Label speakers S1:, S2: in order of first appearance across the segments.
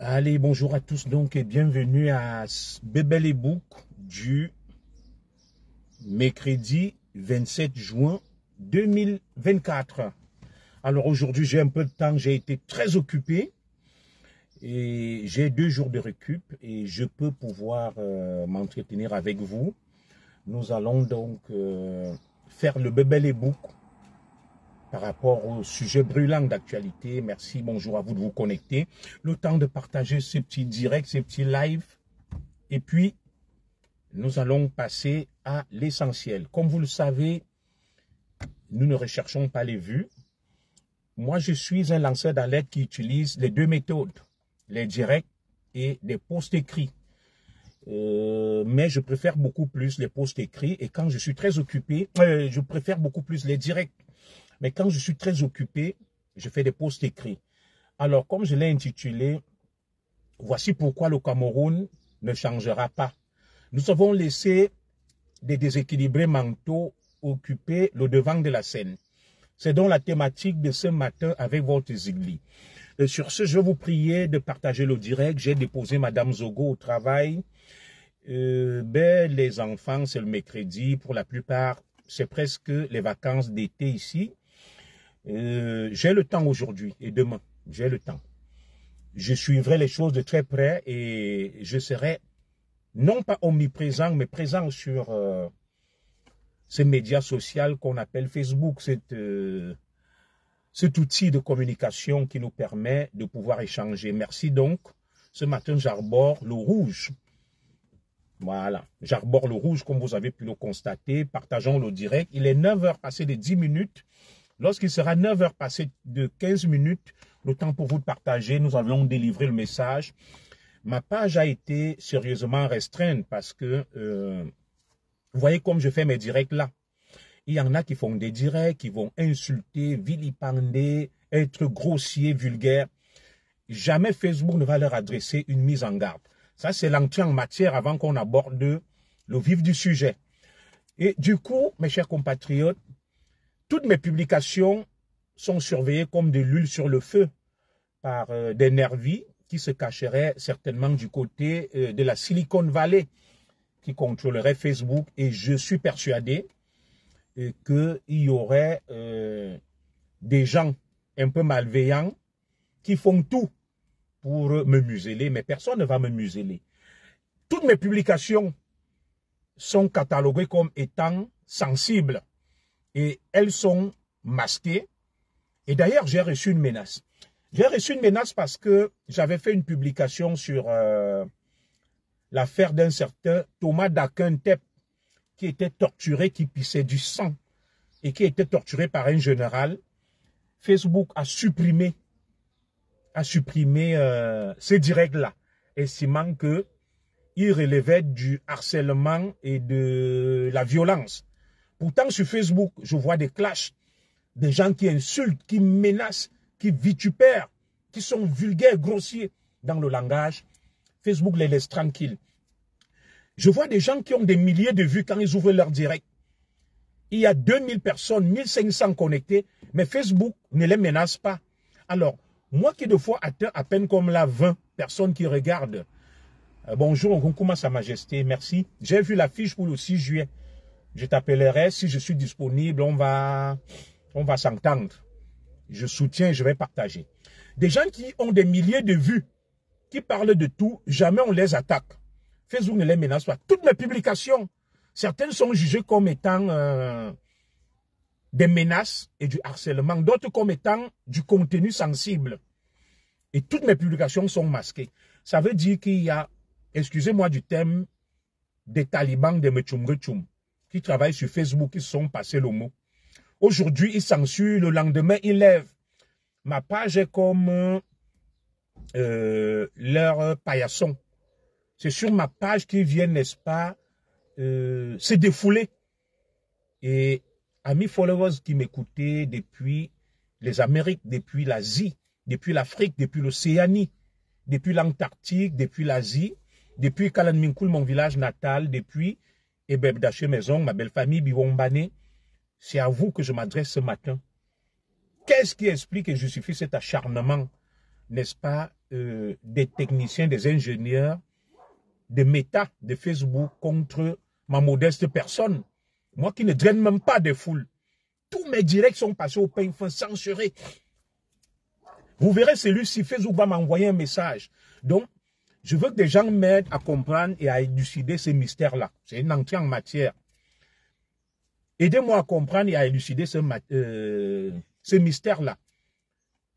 S1: Allez, bonjour à tous donc et bienvenue à Bebel et book du mercredi 27 juin 2024. Alors aujourd'hui, j'ai un peu de temps, j'ai été très occupé et j'ai deux jours de récup et je peux pouvoir euh, m'entretenir avec vous. Nous allons donc euh, faire le Bebel et par rapport au sujet brûlant d'actualité. Merci, bonjour à vous de vous connecter. Le temps de partager ces petits directs, ces petits lives. Et puis, nous allons passer à l'essentiel. Comme vous le savez, nous ne recherchons pas les vues. Moi, je suis un lanceur d'alerte qui utilise les deux méthodes, les directs et les postes écrits. Euh, mais je préfère beaucoup plus les postes écrits et quand je suis très occupé, euh, je préfère beaucoup plus les directs. Mais quand je suis très occupé, je fais des posts écrits. Alors, comme je l'ai intitulé, voici pourquoi le Cameroun ne changera pas. Nous avons laissé des déséquilibrés mentaux occuper le devant de la scène. C'est donc la thématique de ce matin avec votre Zigli. sur ce, je vous prie de partager le direct. J'ai déposé Madame Zogo au travail. Euh, ben, les enfants, c'est le mercredi. Pour la plupart, c'est presque les vacances d'été ici. Euh, j'ai le temps aujourd'hui et demain. J'ai le temps. Je suivrai les choses de très près et je serai non pas omniprésent, mais présent sur euh, ces médias sociaux qu'on appelle Facebook, euh, cet outil de communication qui nous permet de pouvoir échanger. Merci donc. Ce matin, j'arbore le rouge. Voilà, j'arbore le rouge comme vous avez pu le constater. Partageons le direct. Il est 9h passé de 10 minutes. Lorsqu'il sera 9 heures passées de 15 minutes, le temps pour vous de partager, nous allons délivrer le message. Ma page a été sérieusement restreinte parce que, euh, vous voyez comme je fais mes directs là. Il y en a qui font des directs, qui vont insulter, vilipender, être grossiers, vulgaires. Jamais Facebook ne va leur adresser une mise en garde. Ça, c'est l'entrée en matière avant qu'on aborde le vif du sujet. Et du coup, mes chers compatriotes, toutes mes publications sont surveillées comme de l'huile sur le feu par euh, des nervis qui se cacheraient certainement du côté euh, de la Silicon Valley, qui contrôlerait Facebook. Et je suis persuadé euh, qu'il y aurait des gens un peu malveillants qui font tout pour me museler, mais personne ne va me museler. Toutes mes publications sont cataloguées comme étant sensibles et elles sont masquées. Et d'ailleurs, j'ai reçu une menace. J'ai reçu une menace parce que j'avais fait une publication sur euh, l'affaire d'un certain Thomas Dakuntep qui était torturé, qui pissait du sang et qui était torturé par un général. Facebook a supprimé, a supprimé euh, ces directs-là, estimant que il du harcèlement et de la violence. Pourtant, sur Facebook, je vois des clashs, des gens qui insultent, qui menacent, qui vitupèrent, qui sont vulgaires, grossiers dans le langage. Facebook les laisse tranquilles. Je vois des gens qui ont des milliers de vues quand ils ouvrent leur direct. Il y a 2000 personnes, 1500 connectées, mais Facebook ne les menace pas. Alors, moi qui de fois atteins à peine comme la 20 personnes qui regardent, euh, bonjour, on commence à majesté, merci. J'ai vu l'affiche pour le 6 juillet. Je t'appellerai si je suis disponible, on va, on va s'entendre. Je soutiens, je vais partager. Des gens qui ont des milliers de vues, qui parlent de tout, jamais on les attaque. Facebook ne les menace pas. Toutes mes publications, certaines sont jugées comme étant euh, des menaces et du harcèlement, d'autres comme étant du contenu sensible. Et toutes mes publications sont masquées. Ça veut dire qu'il y a, excusez-moi du thème, des talibans, des mechumrechum travaillent sur Facebook, ils sont passés le mot. Aujourd'hui, ils censurent, le lendemain, ils lèvent. Ma page est comme euh, leur paillasson. C'est sur ma page qu'ils viennent, n'est-ce pas, euh, se défouler. Et amis followers qui m'écoutaient depuis les Amériques, depuis l'Asie, depuis l'Afrique, depuis l'Océanie, depuis l'Antarctique, depuis l'Asie, depuis Kalanminkul, mon village natal, depuis et eh ben, d'acheter Maison, ma belle famille, Biwombane, c'est à vous que je m'adresse ce matin. Qu'est-ce qui explique et justifie cet acharnement, n'est-ce pas, euh, des techniciens, des ingénieurs, des métas de Facebook contre ma modeste personne Moi qui ne draine même pas des foules. Tous mes directs sont passés au pain fin censurés. Vous verrez, celui-ci Facebook va m'envoyer un message. Donc, je veux que des gens m'aident à comprendre et à élucider ces mystères-là. C'est une entrée en matière. Aidez-moi à comprendre et à élucider ce, euh, mystère-là.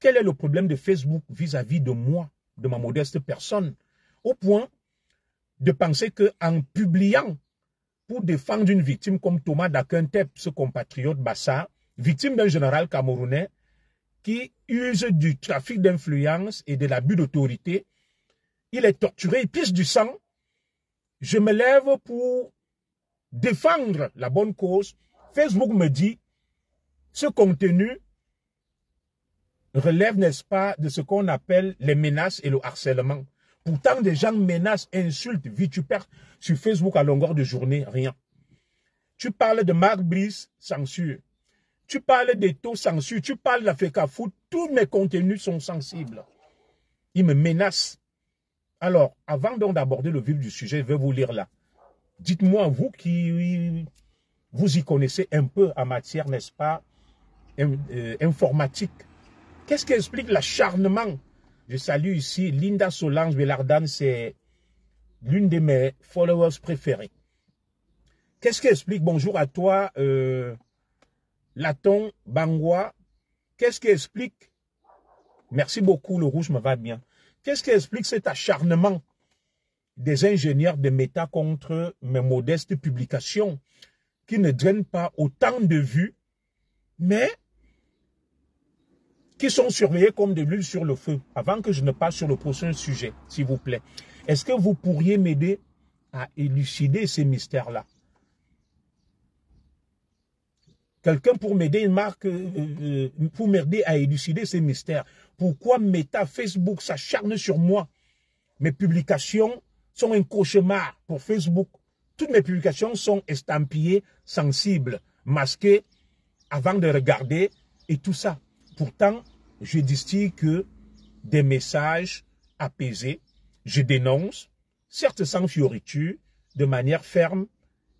S1: Quel est le problème de Facebook vis-à-vis de moi, de ma modeste personne, au point de penser qu'en publiant pour défendre une victime comme Thomas Dakuntep, ce compatriote Bassa, victime d'un général camerounais qui use du trafic d'influence et de l'abus d'autorité il est torturé, il pisse du sang. Je me lève pour défendre la bonne cause. Facebook me dit, ce contenu relève, n'est-ce pas, de ce qu'on appelle les menaces et le harcèlement. Pourtant, des gens menacent, insultent, vitupèrent sur Facebook à longueur de journée, rien. Tu parles de Marc Brice, censure. Tu parles des taux censure. Tu parles de Food. Tous mes contenus sont sensibles. Ils me menacent. Alors, avant donc d'aborder le vif du sujet, je vais vous lire là. Dites-moi, vous qui vous y connaissez un peu en matière, n'est-ce pas, euh, informatique, qu'est-ce qui explique l'acharnement Je salue ici Linda Solange Belardane, c'est l'une de mes followers préférées. Qu'est-ce qui explique, bonjour à toi, euh, Laton Bangwa, qu'est-ce qui explique Merci beaucoup, le rouge me va bien. Qu'est-ce qui explique cet acharnement des ingénieurs de méta contre mes modestes publications qui ne drainent pas autant de vues, mais qui sont surveillées comme de l'huile sur le feu. Avant que je ne passe sur le prochain sujet, s'il vous plaît, est-ce que vous pourriez m'aider à élucider ces mystères-là Quelqu'un pour m'aider, euh, euh, pour m'aider à élucider ces mystères. Pourquoi Meta, Facebook s'acharne sur moi Mes publications sont un cauchemar pour Facebook. Toutes mes publications sont estampillées, sensibles, masquées, avant de regarder et tout ça. Pourtant, je distille que des messages apaisés. Je dénonce, certes sans fioriture, de manière ferme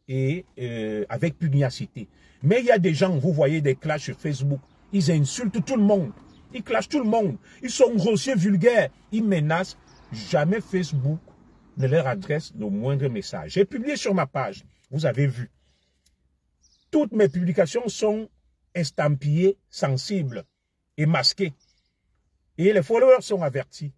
S1: et euh, avec pugnacité. Mais il y a des gens, vous voyez des clashs sur Facebook, ils insultent tout le monde. Ils clashent tout le monde. Ils sont grossiers, vulgaires. Ils menacent. Jamais Facebook ne leur adresse le moindre message. J'ai publié sur ma page, vous avez vu. Toutes mes publications sont estampillées, sensibles et masquées. Et les followers sont avertis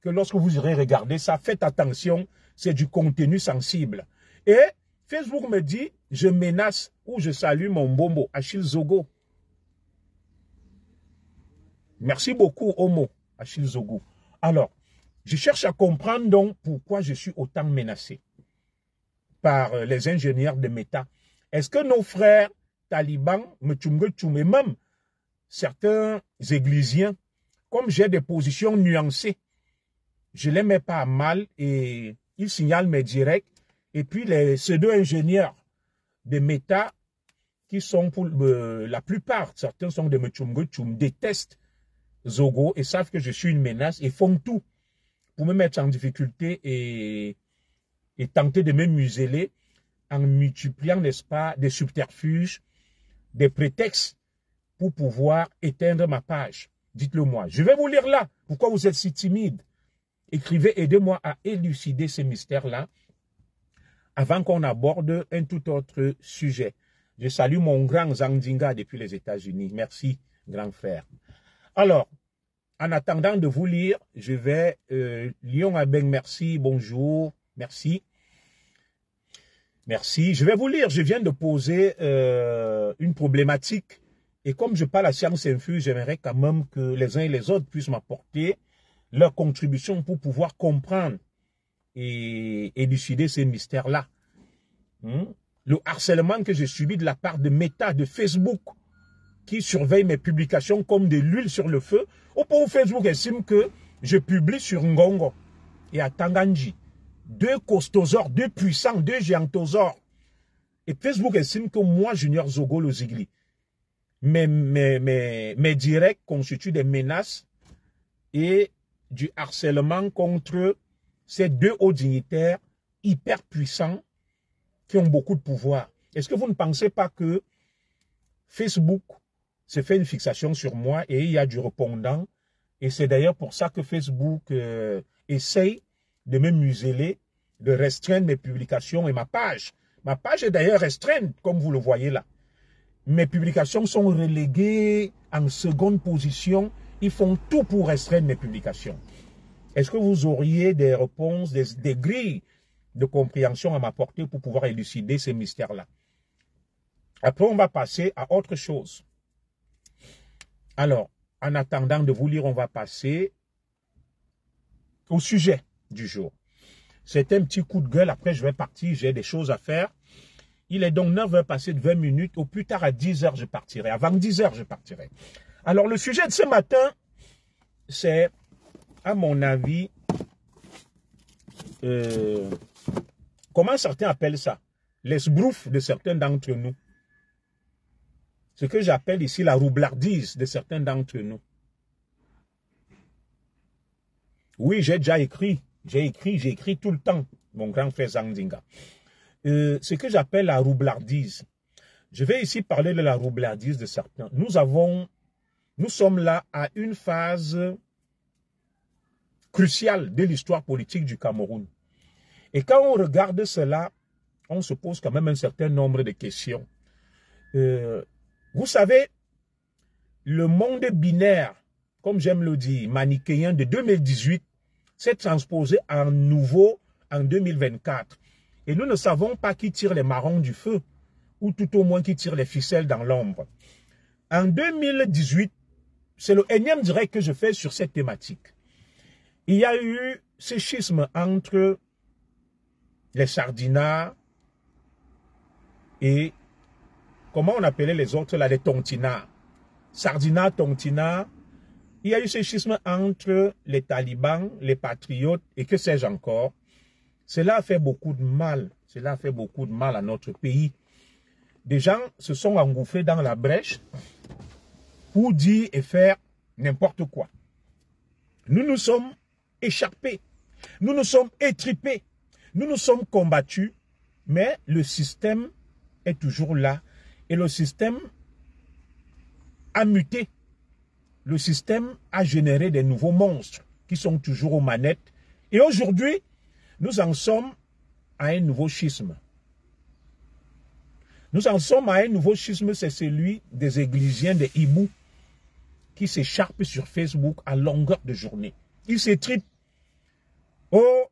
S1: que lorsque vous irez regarder ça, faites attention, c'est du contenu sensible. Et Facebook me dit, je menace où je salue mon bombo, Achille Zogo. Merci beaucoup, Homo, Achille Zogo. Alors, je cherche à comprendre donc pourquoi je suis autant menacé par euh, les ingénieurs de méta. Est-ce que nos frères talibans, et même certains églisiens, comme j'ai des positions nuancées, je ne les mets pas mal et ils signalent mes directs. Et puis les, ces deux ingénieurs des métas qui sont pour euh, la plupart, certains sont des me détestent Zogo et savent que je suis une menace et font tout pour me mettre en difficulté et, et tenter de me museler en multipliant, n'est-ce pas, des subterfuges, des prétextes pour pouvoir éteindre ma page. Dites-le moi. Je vais vous lire là. Pourquoi vous êtes si timide Écrivez, aidez-moi à élucider ces mystères-là avant qu'on aborde un tout autre sujet. Je salue mon grand Zandinga depuis les États-Unis. Merci, grand frère. Alors, en attendant de vous lire, je vais... Euh, Lyon Abeng, merci, bonjour, merci. Merci. Je vais vous lire. Je viens de poser euh, une problématique. Et comme je parle à Science Infuse, j'aimerais quand même que les uns et les autres puissent m'apporter leur contribution pour pouvoir comprendre et élucider ces mystères-là. Hmm? Le harcèlement que j'ai subi de la part de Meta, de Facebook, qui surveille mes publications comme de l'huile sur le feu, au point où Facebook estime que je publie sur Ngongo et à Tanganji. Deux costosaures, deux puissants, deux géantosaures. Et Facebook estime que moi, Junior Zogo Zigli, mes, mes, mes directs constituent des menaces et du harcèlement contre ces deux hauts dignitaires hyper puissants qui ont beaucoup de pouvoir. Est-ce que vous ne pensez pas que Facebook se fait une fixation sur moi et il y a du répondant Et c'est d'ailleurs pour ça que Facebook euh, essaye de me museler, de restreindre mes publications et ma page. Ma page est d'ailleurs restreinte, comme vous le voyez là. Mes publications sont reléguées en seconde position. Ils font tout pour restreindre mes publications. Est-ce que vous auriez des réponses, des, des grilles de compréhension à m'apporter pour pouvoir élucider ces mystères-là Après, on va passer à autre chose. Alors, en attendant de vous lire, on va passer au sujet du jour. C'est un petit coup de gueule, après je vais partir, j'ai des choses à faire. Il est donc 9 h passé de 20 minutes, au plus tard à 10 h je partirai, avant 10 h je partirai. Alors le sujet de ce matin, c'est à mon avis, euh, comment certains appellent ça Les de certains d'entre nous. Ce que j'appelle ici la roublardise de certains d'entre nous. Oui, j'ai déjà écrit, j'ai écrit, j'ai écrit tout le temps, mon grand frère Zandinga. Euh, ce que j'appelle la roublardise. Je vais ici parler de la roublardise de certains. Nous avons, nous sommes là à une phase crucial de l'histoire politique du Cameroun. Et quand on regarde cela, on se pose quand même un certain nombre de questions. Euh, vous savez, le monde binaire, comme j'aime le dire, manichéen de 2018, s'est transposé en nouveau en 2024. Et nous ne savons pas qui tire les marrons du feu, ou tout au moins qui tire les ficelles dans l'ombre. En 2018, c'est le énième direct que je fais sur cette thématique il y a eu ce schisme entre les sardinats et, comment on appelait les autres là, les tontinats. Sardinats, tontinats. Il y a eu ce schisme entre les talibans, les patriotes et que sais-je encore. Cela a fait beaucoup de mal. Cela fait beaucoup de mal à notre pays. Des gens se sont engouffrés dans la brèche pour dire et faire n'importe quoi. Nous nous sommes écharpés. Nous nous sommes étripés. Nous nous sommes combattus. Mais le système est toujours là. Et le système a muté. Le système a généré des nouveaux monstres qui sont toujours aux manettes. Et aujourd'hui, nous en sommes à un nouveau schisme. Nous en sommes à un nouveau schisme, c'est celui des églisiens, des hiboux, qui s'écharpent sur Facebook à longueur de journée. Ils s'étripent Oh,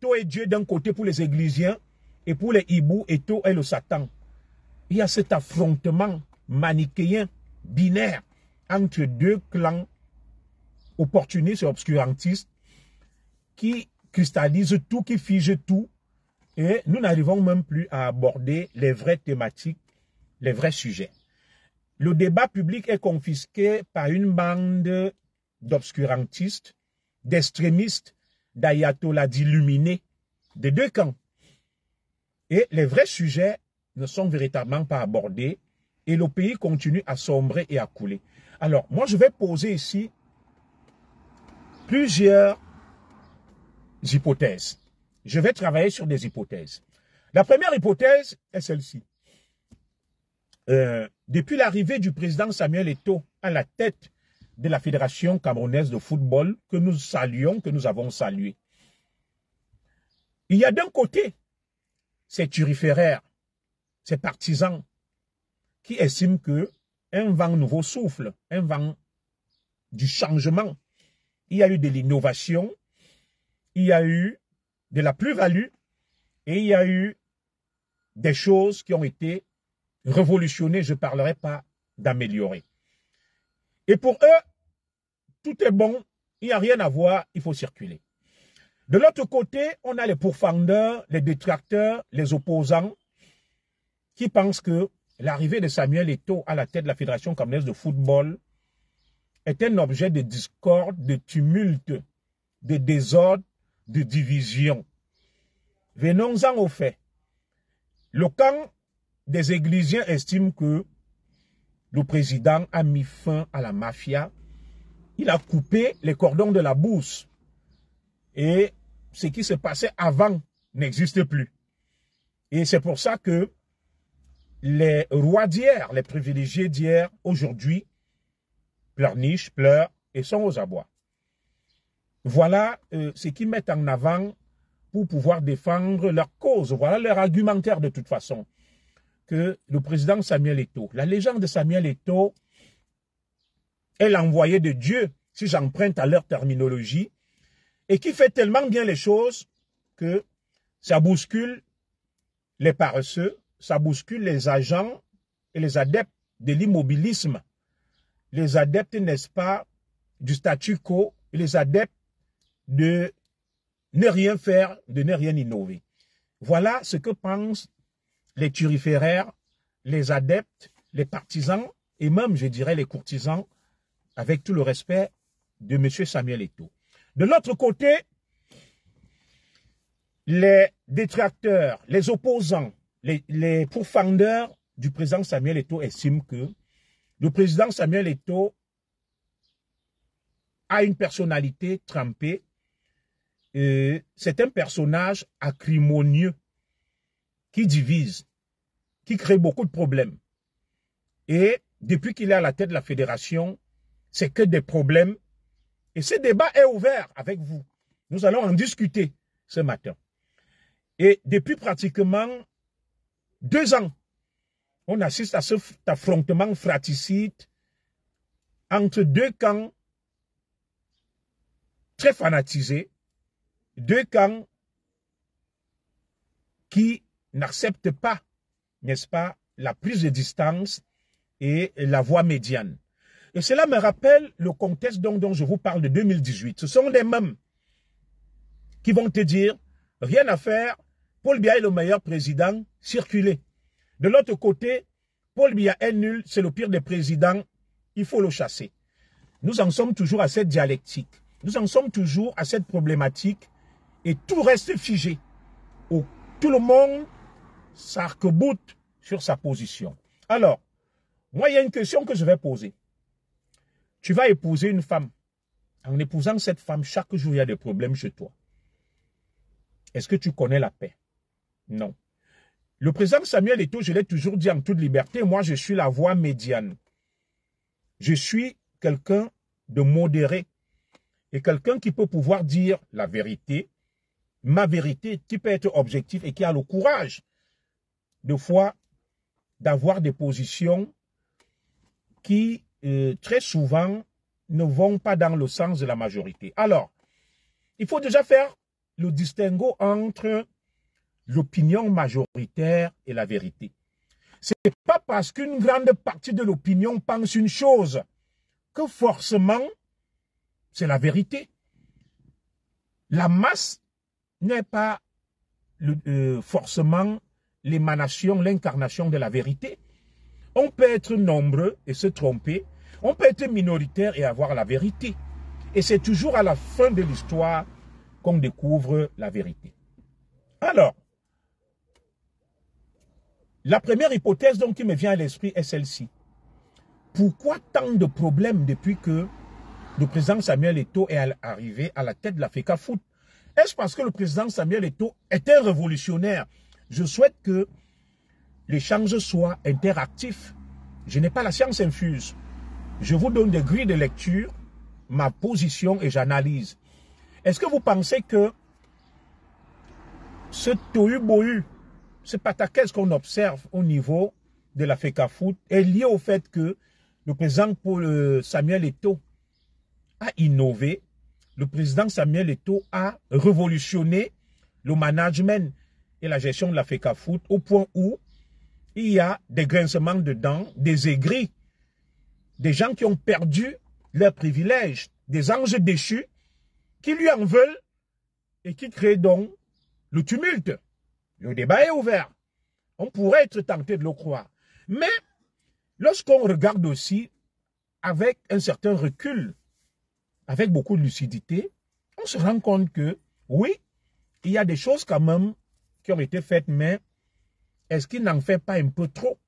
S1: toi est Dieu d'un côté pour les Églisiens et pour les hiboux, toi est le Satan. Il y a cet affrontement manichéen, binaire, entre deux clans opportunistes et obscurantistes qui cristallisent tout, qui figent tout. Et nous n'arrivons même plus à aborder les vraies thématiques, les vrais sujets. Le débat public est confisqué par une bande d'obscurantistes, d'extrémistes l'a d'illuminés des deux camps. Et les vrais sujets ne sont véritablement pas abordés et le pays continue à sombrer et à couler. Alors, moi, je vais poser ici plusieurs hypothèses. Je vais travailler sur des hypothèses. La première hypothèse est celle-ci. Euh, depuis l'arrivée du président Samuel Eto à la tête de la Fédération camerounaise de football que nous saluons, que nous avons salué. Il y a d'un côté ces turiféraires, ces partisans qui estiment que un vent nouveau souffle, un vent du changement. Il y a eu de l'innovation, il y a eu de la plus-value et il y a eu des choses qui ont été révolutionnées, je ne parlerai pas d'améliorer. Et pour eux, tout est bon, il n'y a rien à voir, il faut circuler. De l'autre côté, on a les pourfendeurs, les détracteurs, les opposants qui pensent que l'arrivée de Samuel Eto'o à la tête de la Fédération camerounaise de football est un objet de discorde, de tumulte, de désordre, de division. Venons-en au fait. Le camp des Églisiens estime que le président a mis fin à la mafia. Il a coupé les cordons de la bourse. Et ce qui se passait avant n'existe plus. Et c'est pour ça que les rois d'hier, les privilégiés d'hier, aujourd'hui, pleurnichent, pleurent et sont aux abois. Voilà euh, ce qu'ils mettent en avant pour pouvoir défendre leur cause. Voilà leur argumentaire de toute façon que le président Samuel Eto, la légende de Samuel Eto est l'envoyé de Dieu, si j'emprunte à leur terminologie, et qui fait tellement bien les choses que ça bouscule les paresseux, ça bouscule les agents et les adeptes de l'immobilisme, les adeptes, n'est-ce pas, du statu quo, les adeptes de ne rien faire, de ne rien innover. Voilà ce que pense les turiféraires, les adeptes, les partisans et même, je dirais, les courtisans, avec tout le respect de M. Samuel Eto. De l'autre côté, les détracteurs, les opposants, les, profondeurs du président Samuel Eto estiment que le président Samuel Eto a une personnalité trempée. C'est un personnage acrimonieux qui divise, qui crée beaucoup de problèmes. Et depuis qu'il est à la tête de la fédération, c'est que des problèmes. Et ce débat est ouvert avec vous. Nous allons en discuter ce matin. Et depuis pratiquement deux ans, on assiste à cet affrontement fratricide entre deux camps très fanatisés, deux camps qui n'acceptent pas n'est-ce pas, la prise de distance et la voie médiane. Et cela me rappelle le contexte dont, je vous parle de 2018. Ce sont les mêmes qui vont te dire, rien à faire, Paul Biya est le meilleur président, circulez. De l'autre côté, Paul Biya est nul, c'est le pire des présidents, il faut le chasser. Nous en sommes toujours à cette dialectique. Nous en sommes toujours à cette problématique et tout reste figé. tout le monde sarc sur sa position. Alors, moi, il y a une question que je vais poser. Tu vas épouser une femme. En épousant cette femme, chaque jour, il y a des problèmes chez toi. Est-ce que tu connais la paix Non. Le président Samuel Eto'o, je l'ai toujours dit en toute liberté, moi, je suis la voix médiane. Je suis quelqu'un de modéré et quelqu'un qui peut pouvoir dire la vérité, ma vérité, qui peut être objectif et qui a le courage, de fois, d'avoir des positions qui, euh, très souvent, ne vont pas dans le sens de la majorité. Alors, il faut déjà faire le distinguo entre l'opinion majoritaire et la vérité. Ce n'est pas parce qu'une grande partie de l'opinion pense une chose que forcément c'est la vérité. La masse n'est pas euh, forcément l'émanation, l'incarnation de la vérité. On peut être nombreux et se tromper. On peut être minoritaire et avoir la vérité. Et c'est toujours à la fin de l'histoire qu'on découvre la vérité. Alors, la première hypothèse donc qui me vient à l'esprit est celle-ci. Pourquoi tant de problèmes depuis que le président Samuel Eto est arrivé à la tête de la FECA Foot Est-ce parce que le président Samuel Eto est un révolutionnaire je souhaite que l'échange soit interactif. Je n'ai pas la science infuse. Je vous donne des grilles de lecture, ma position et j'analyse. Est-ce que vous pensez que ce tohu-bohu, ce pataquès qu'on observe au niveau de la FECAFOOT est lié au fait que le président euh, Samuel Eto a innové, le président Samuel Eto a révolutionné le management, et la gestion de la FECAFOOT au point où il y a des grincements de dents, des aigris, des gens qui ont perdu leurs privilèges, des anges déchus qui lui en veulent et qui créent donc le tumulte. Le débat est ouvert. On pourrait être tenté de le croire. Mais lorsqu'on regarde aussi avec un certain recul, avec beaucoup de lucidité, on se rend compte que, oui, il y a des choses quand même qui ont été faites, mais est-ce qu'il n'en fait pas un peu trop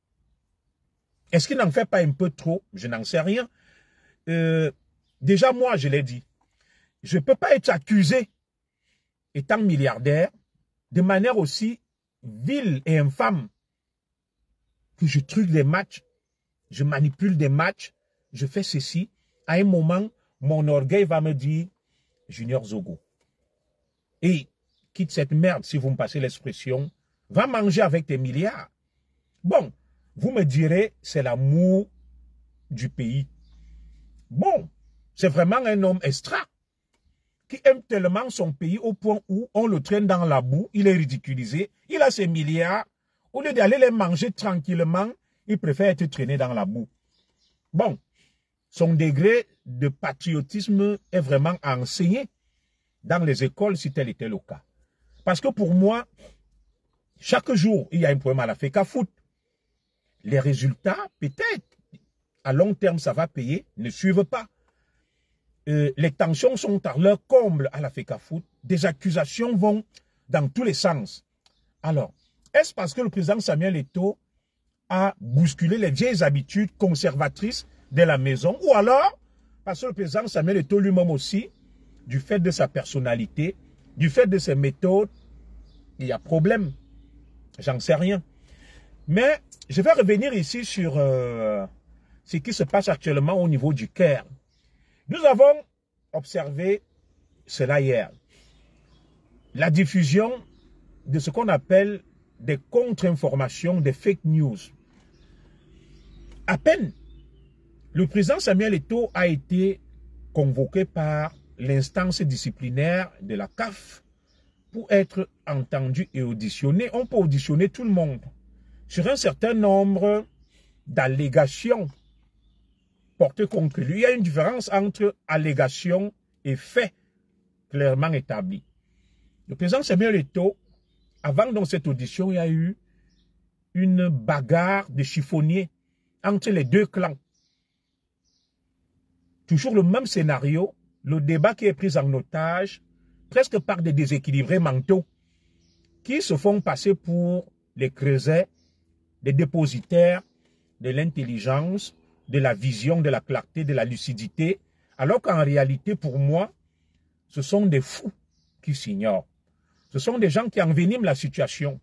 S1: Est-ce qu'il n'en fait pas un peu trop Je n'en sais rien. Euh, déjà, moi, je l'ai dit, je ne peux pas être accusé, étant milliardaire, de manière aussi vile et infâme que je truque des matchs, je manipule des matchs, je fais ceci. À un moment, mon orgueil va me dire, Junior Zogo. Et quitte cette merde, si vous me passez l'expression, va manger avec tes milliards. Bon, vous me direz, c'est l'amour du pays. Bon, c'est vraiment un homme extra qui aime tellement son pays au point où on le traîne dans la boue, il est ridiculisé, il a ses milliards. Au lieu d'aller les manger tranquillement, il préfère être traîné dans la boue. Bon, son degré de patriotisme est vraiment enseigné dans les écoles si tel était le cas. Parce que pour moi, chaque jour, il y a un problème à la FECA Foot. Les résultats, peut-être, à long terme, ça va payer, ne suivent pas. Euh, les tensions sont à leur comble à la FECA Foot. Des accusations vont dans tous les sens. Alors, est-ce parce que le président Samuel Eto a bousculé les vieilles habitudes conservatrices de la maison Ou alors, parce que le président Samuel Eto lui-même aussi, du fait de sa personnalité, du fait de ses méthodes, il y a problème. J'en sais rien. Mais je vais revenir ici sur euh, ce qui se passe actuellement au niveau du Caire. Nous avons observé cela hier. La diffusion de ce qu'on appelle des contre-informations, des fake news. À peine, le président Samuel Eto'o a été convoqué par l'instance disciplinaire de la CAF pour être entendu et auditionné, on peut auditionner tout le monde sur un certain nombre d'allégations portées contre lui. Il y a une différence entre allégation et fait clairement établi. Le président Samuel Eto, avant dans cette audition, il y a eu une bagarre de chiffonniers entre les deux clans. Toujours le même scénario, le débat qui est pris en otage presque par des déséquilibrés mentaux qui se font passer pour les creusets, les dépositaires de l'intelligence, de la vision, de la clarté, de la lucidité, alors qu'en réalité, pour moi, ce sont des fous qui s'ignorent. Ce sont des gens qui enveniment la situation.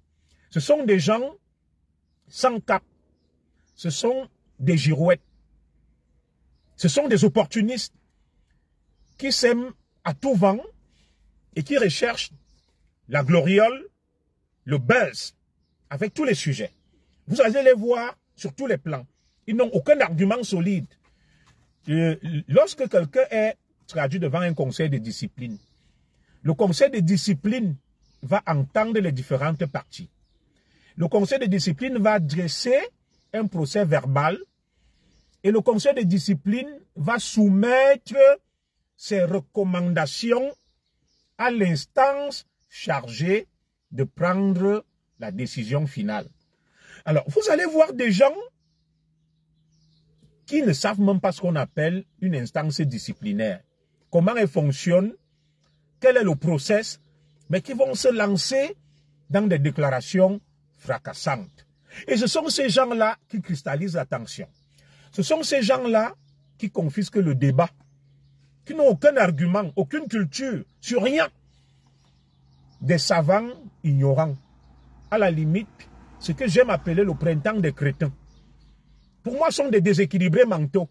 S1: Ce sont des gens sans cap. Ce sont des girouettes. Ce sont des opportunistes qui s'aiment à tout vent et qui recherchent la gloriole, le buzz, avec tous les sujets. Vous allez les voir sur tous les plans. Ils n'ont aucun argument solide. Euh, lorsque quelqu'un est traduit devant un conseil de discipline, le conseil de discipline va entendre les différentes parties. Le conseil de discipline va dresser un procès verbal et le conseil de discipline va soumettre ses recommandations à l'instance chargée de prendre la décision finale. Alors, vous allez voir des gens qui ne savent même pas ce qu'on appelle une instance disciplinaire, comment elle fonctionne, quel est le process, mais qui vont se lancer dans des déclarations fracassantes. Et ce sont ces gens-là qui cristallisent l'attention. Ce sont ces gens-là qui confisquent le débat qui n'ont aucun argument, aucune culture, sur rien. Des savants ignorants. À la limite, ce que j'aime appeler le printemps des crétins. Pour moi, ce sont des déséquilibrés mentaux.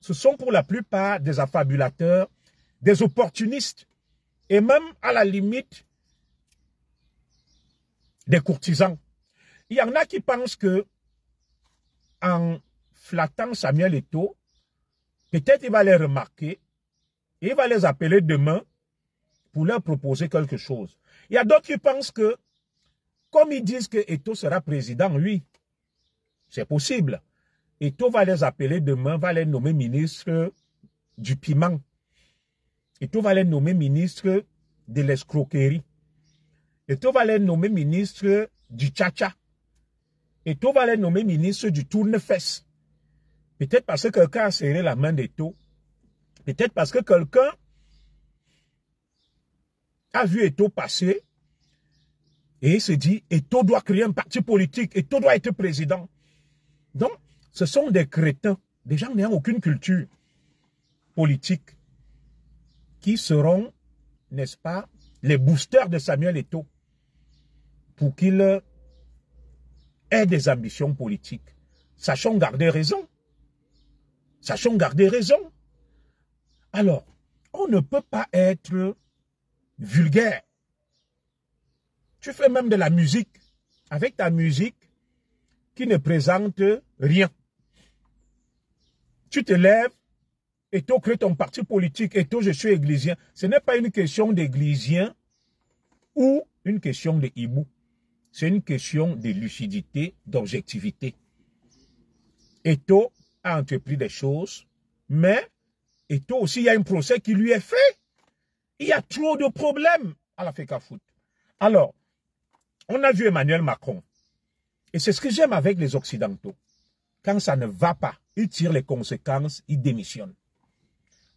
S1: Ce sont pour la plupart des affabulateurs, des opportunistes et même à la limite des courtisans. Il y en a qui pensent que en flattant Samuel Eto'o, peut-être il va les remarquer il va les appeler demain pour leur proposer quelque chose. Il y a d'autres qui pensent que, comme ils disent que Eto sera président, lui, c'est possible. Eto va les appeler demain, va les nommer ministre du piment. Eto va les nommer ministre de l'escroquerie. Eto va les nommer ministre du tcha-tcha. Eto va les nommer ministre du tournefesse. Peut-être parce que quelqu'un a serré la main d'Eto, Peut-être parce que quelqu'un a vu Eto passer et il se dit, Eto doit créer un parti politique, Eto doit être président. Donc, ce sont des crétins, des gens n'ayant aucune culture politique, qui seront, n'est-ce pas, les boosters de Samuel Eto pour qu'il ait des ambitions politiques. Sachons garder raison. Sachons garder raison. Alors, on ne peut pas être vulgaire. Tu fais même de la musique avec ta musique qui ne présente rien. Tu te lèves et tu crées ton parti politique et toi je suis églisien. Ce n'est pas une question d'églisien ou une question de hibou. C'est une question de lucidité, d'objectivité. Et toi a entrepris des choses, mais et toi aussi, il y a un procès qui lui est fait. Il y a trop de problèmes à la foot. Alors, on a vu Emmanuel Macron. Et c'est ce que j'aime avec les Occidentaux. Quand ça ne va pas, ils tirent les conséquences, ils démissionnent.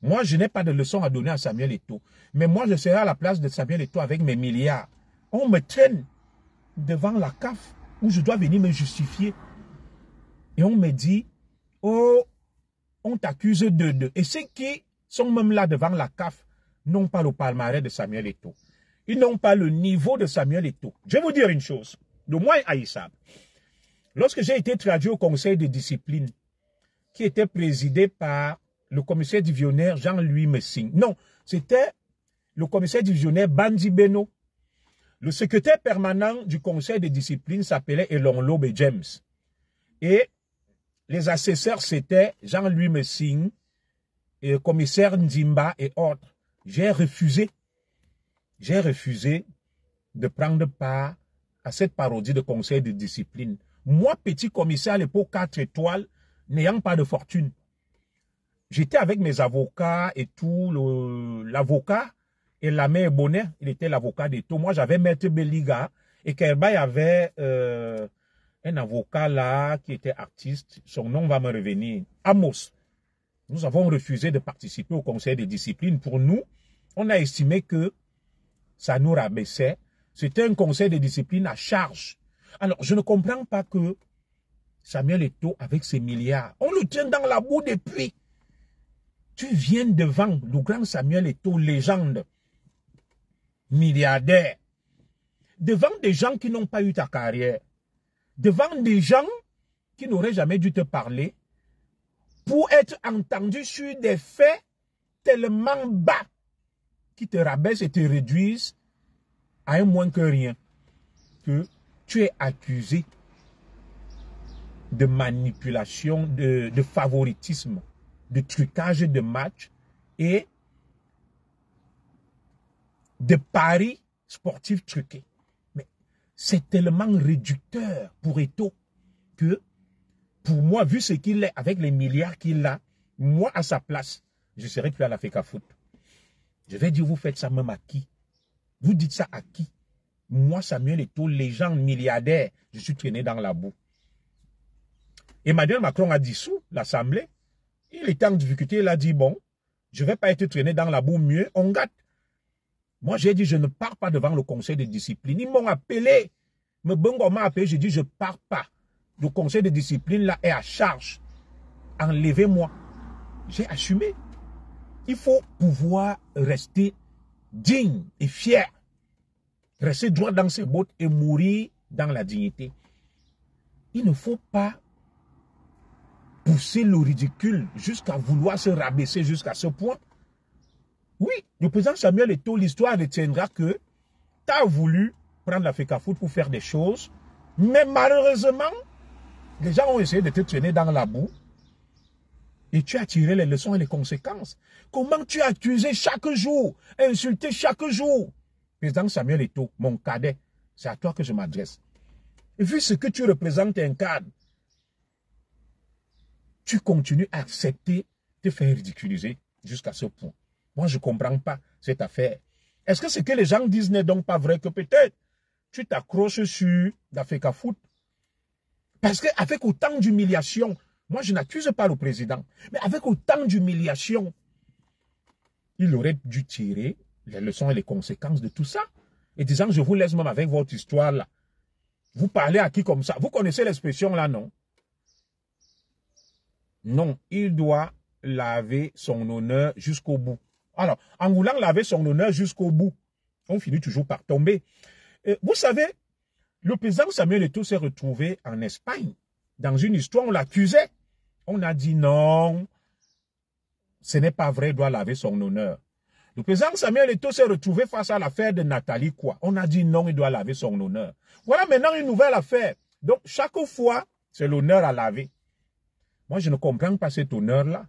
S1: Moi, je n'ai pas de leçon à donner à Samuel Eto'o. Mais moi, je serai à la place de Samuel Eto'o avec mes milliards. On me traîne devant la CAF où je dois venir me justifier. Et on me dit, oh, on t'accuse de deux. Et ceux qui sont même là devant la CAF n'ont pas le palmarès de Samuel Eto. Ils n'ont pas le niveau de Samuel Eto. Je vais vous dire une chose, de moins haïssable. Lorsque j'ai été traduit au conseil de discipline, qui était présidé par le commissaire divisionnaire Jean-Louis Messing. Non, c'était le commissaire divisionnaire Bandi Beno. Le secrétaire permanent du conseil de discipline s'appelait Elon Lobe James. Et les assesseurs, c'était Jean-Louis Messing, et commissaire Ndimba et autres. J'ai refusé. J'ai refusé de prendre part à cette parodie de conseil de discipline. Moi, petit commissaire à l'époque quatre étoiles, n'ayant pas de fortune. J'étais avec mes avocats et tout, l'avocat et la mère Bonnet, il était l'avocat des taux. Moi, j'avais Maître Beliga et Kerbaï avait euh, un avocat là qui était artiste, son nom va me revenir, Amos. Nous avons refusé de participer au conseil de discipline. Pour nous, on a estimé que ça nous rabaissait. C'était un conseil de discipline à charge. Alors, je ne comprends pas que Samuel Eto'o, avec ses milliards, on le tient dans la boue depuis. Tu viens devant le grand Samuel Eto'o, légende, milliardaire, devant des gens qui n'ont pas eu ta carrière devant des gens qui n'auraient jamais dû te parler pour être entendu sur des faits tellement bas qui te rabaissent et te réduisent à un moins que rien. Que tu es accusé de manipulation, de, favoritisme, de trucage de match et de paris sportifs truqués c'est tellement réducteur pour Eto que, pour moi, vu ce qu'il est, avec les milliards qu'il a, moi, à sa place, je ne serai plus à la à Foot. Je vais dire, vous faites ça même à qui Vous dites ça à qui Moi, Samuel Eto, les gens milliardaires, je suis traîné dans la boue. Emmanuel Macron a dissous l'Assemblée. Il était en difficulté, il a dit, bon, je ne vais pas être traîné dans la boue, mieux, on gâte. Moi, j'ai dit, je ne pars pas devant le conseil de discipline. Ils m'ont appelé. Mais Bengo m'a appelé. J'ai dit, je ne pars pas. Le conseil de discipline, là, est à charge. Enlevez-moi. J'ai assumé. Il faut pouvoir rester digne et fier. Rester droit dans ses bottes et mourir dans la dignité. Il ne faut pas pousser le ridicule jusqu'à vouloir se rabaisser jusqu'à ce point oui, le président Samuel Eto'o, l'histoire retiendra que tu as voulu prendre la Foot pour faire des choses, mais malheureusement, les gens ont essayé de te traîner dans la boue et tu as tiré les leçons et les conséquences. Comment tu as accusé chaque jour, insulté chaque jour Président Samuel Eto'o, mon cadet, c'est à toi que je m'adresse. Vu ce que tu représentes un cadre, tu continues à accepter de faire ridiculiser jusqu'à ce point. Moi, je ne comprends pas cette affaire. Est-ce que ce que les gens disent n'est donc pas vrai que peut-être tu t'accroches sur à Foot Parce qu'avec autant d'humiliation, moi je n'accuse pas le président, mais avec autant d'humiliation, il aurait dû tirer les leçons et les conséquences de tout ça. Et disant, je vous laisse même avec votre histoire là. Vous parlez à qui comme ça Vous connaissez l'expression là, non Non, il doit laver son honneur jusqu'au bout. Alors, voulant lavait son honneur jusqu'au bout. On finit toujours par tomber. Euh, vous savez, le président Samuel Eto'o s'est retrouvé en Espagne. Dans une histoire, on l'accusait. On a dit non, ce n'est pas vrai, il doit laver son honneur. Le président Samuel Eto'o s'est retrouvé face à l'affaire de Nathalie Quoi. On a dit non, il doit laver son honneur. Voilà maintenant une nouvelle affaire. Donc, chaque fois, c'est l'honneur à laver. Moi, je ne comprends pas cet honneur-là.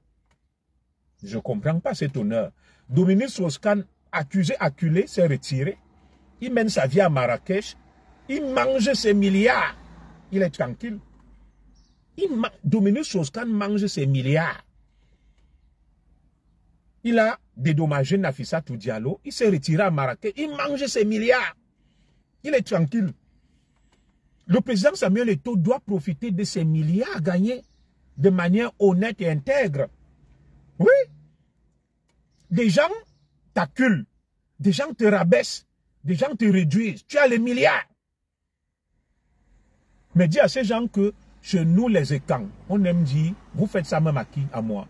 S1: Je ne comprends pas cet honneur. Dominique Soskan, accusé, acculé, s'est retiré. Il mène sa vie à Marrakech. Il mange ses milliards. Il est tranquille. Il Dominique Soskan mange ses milliards. Il a dédommagé Nafissa Toudialo. Il s'est retiré à Marrakech. Il mange ses milliards. Il est tranquille. Le président Samuel Eto'o doit profiter de ses milliards gagnés de manière honnête et intègre. Oui. Des gens t'acculent. Des gens te rabaissent. Des gens te réduisent. Tu as les milliards. Mais dis à ces gens que chez nous, les écans, on aime dire, vous faites ça même à qui À moi.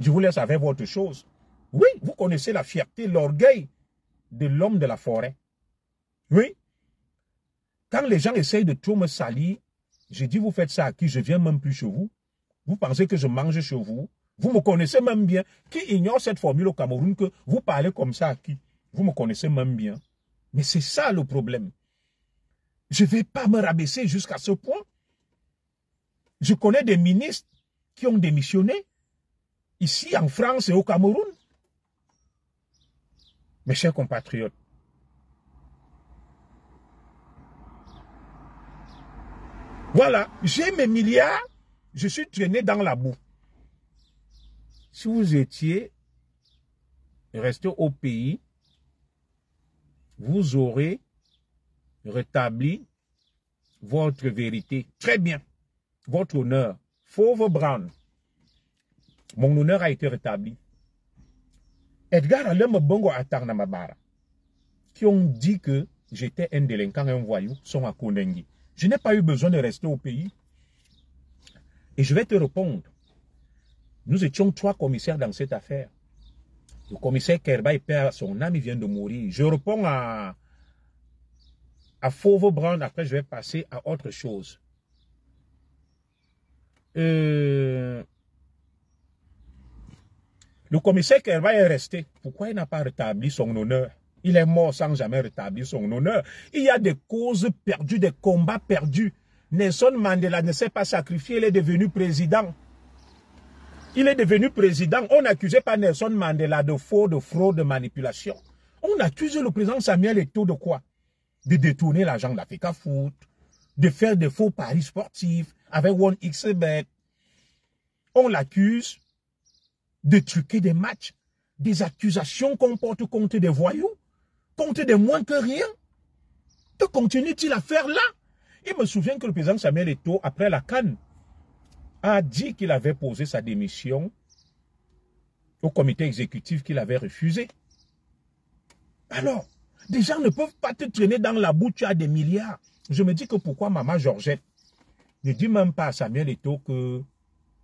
S1: Je vous laisse avec votre chose. Oui, vous connaissez la fierté, l'orgueil de l'homme de la forêt. Oui. Quand les gens essayent de tout me salir, je dis, vous faites ça à qui Je viens même plus chez vous. Vous pensez que je mange chez vous vous me connaissez même bien. Qui ignore cette formule au Cameroun que vous parlez comme ça à qui Vous me connaissez même bien. Mais c'est ça le problème. Je ne vais pas me rabaisser jusqu'à ce point. Je connais des ministres qui ont démissionné ici en France et au Cameroun. Mes chers compatriotes, voilà, j'ai mes milliards, je suis traîné dans la boue si vous étiez resté au pays, vous aurez rétabli votre vérité. Très bien. Votre honneur. Fauve Brown. Mon honneur a été rétabli. Edgar à Bongo Atarnamabara, qui ont dit que j'étais un délinquant, un voyou, sont à Je n'ai pas eu besoin de rester au pays. Et je vais te répondre. Nous étions trois commissaires dans cette affaire. Le commissaire Kerba, perd son âme, il vient de mourir. Je réponds à, à Brand, après je vais passer à autre chose. Euh, le commissaire Kerba est resté. Pourquoi il n'a pas rétabli son honneur Il est mort sans jamais rétablir son honneur. Il y a des causes perdues, des combats perdus. Nelson Mandela ne s'est pas sacrifié, il est devenu président il est devenu président. On n'accusait pas Nelson Mandela de faux, de fraude, de manipulation. On accuse le président Samuel Eto'o de quoi De détourner l'argent de l'Africa Foot, de faire des faux paris sportifs avec One Bet. On l'accuse de truquer des matchs, des accusations qu'on porte contre des voyous, contre des moins que rien. Que continue-t-il à faire là Il me souvient que le président Samuel Eto'o, après la canne, a dit qu'il avait posé sa démission au comité exécutif qu'il avait refusé. Alors, des gens ne peuvent pas te traîner dans la boue, tu as des milliards. Je me dis que pourquoi maman Georgette ne dit même pas à Samuel Eto que,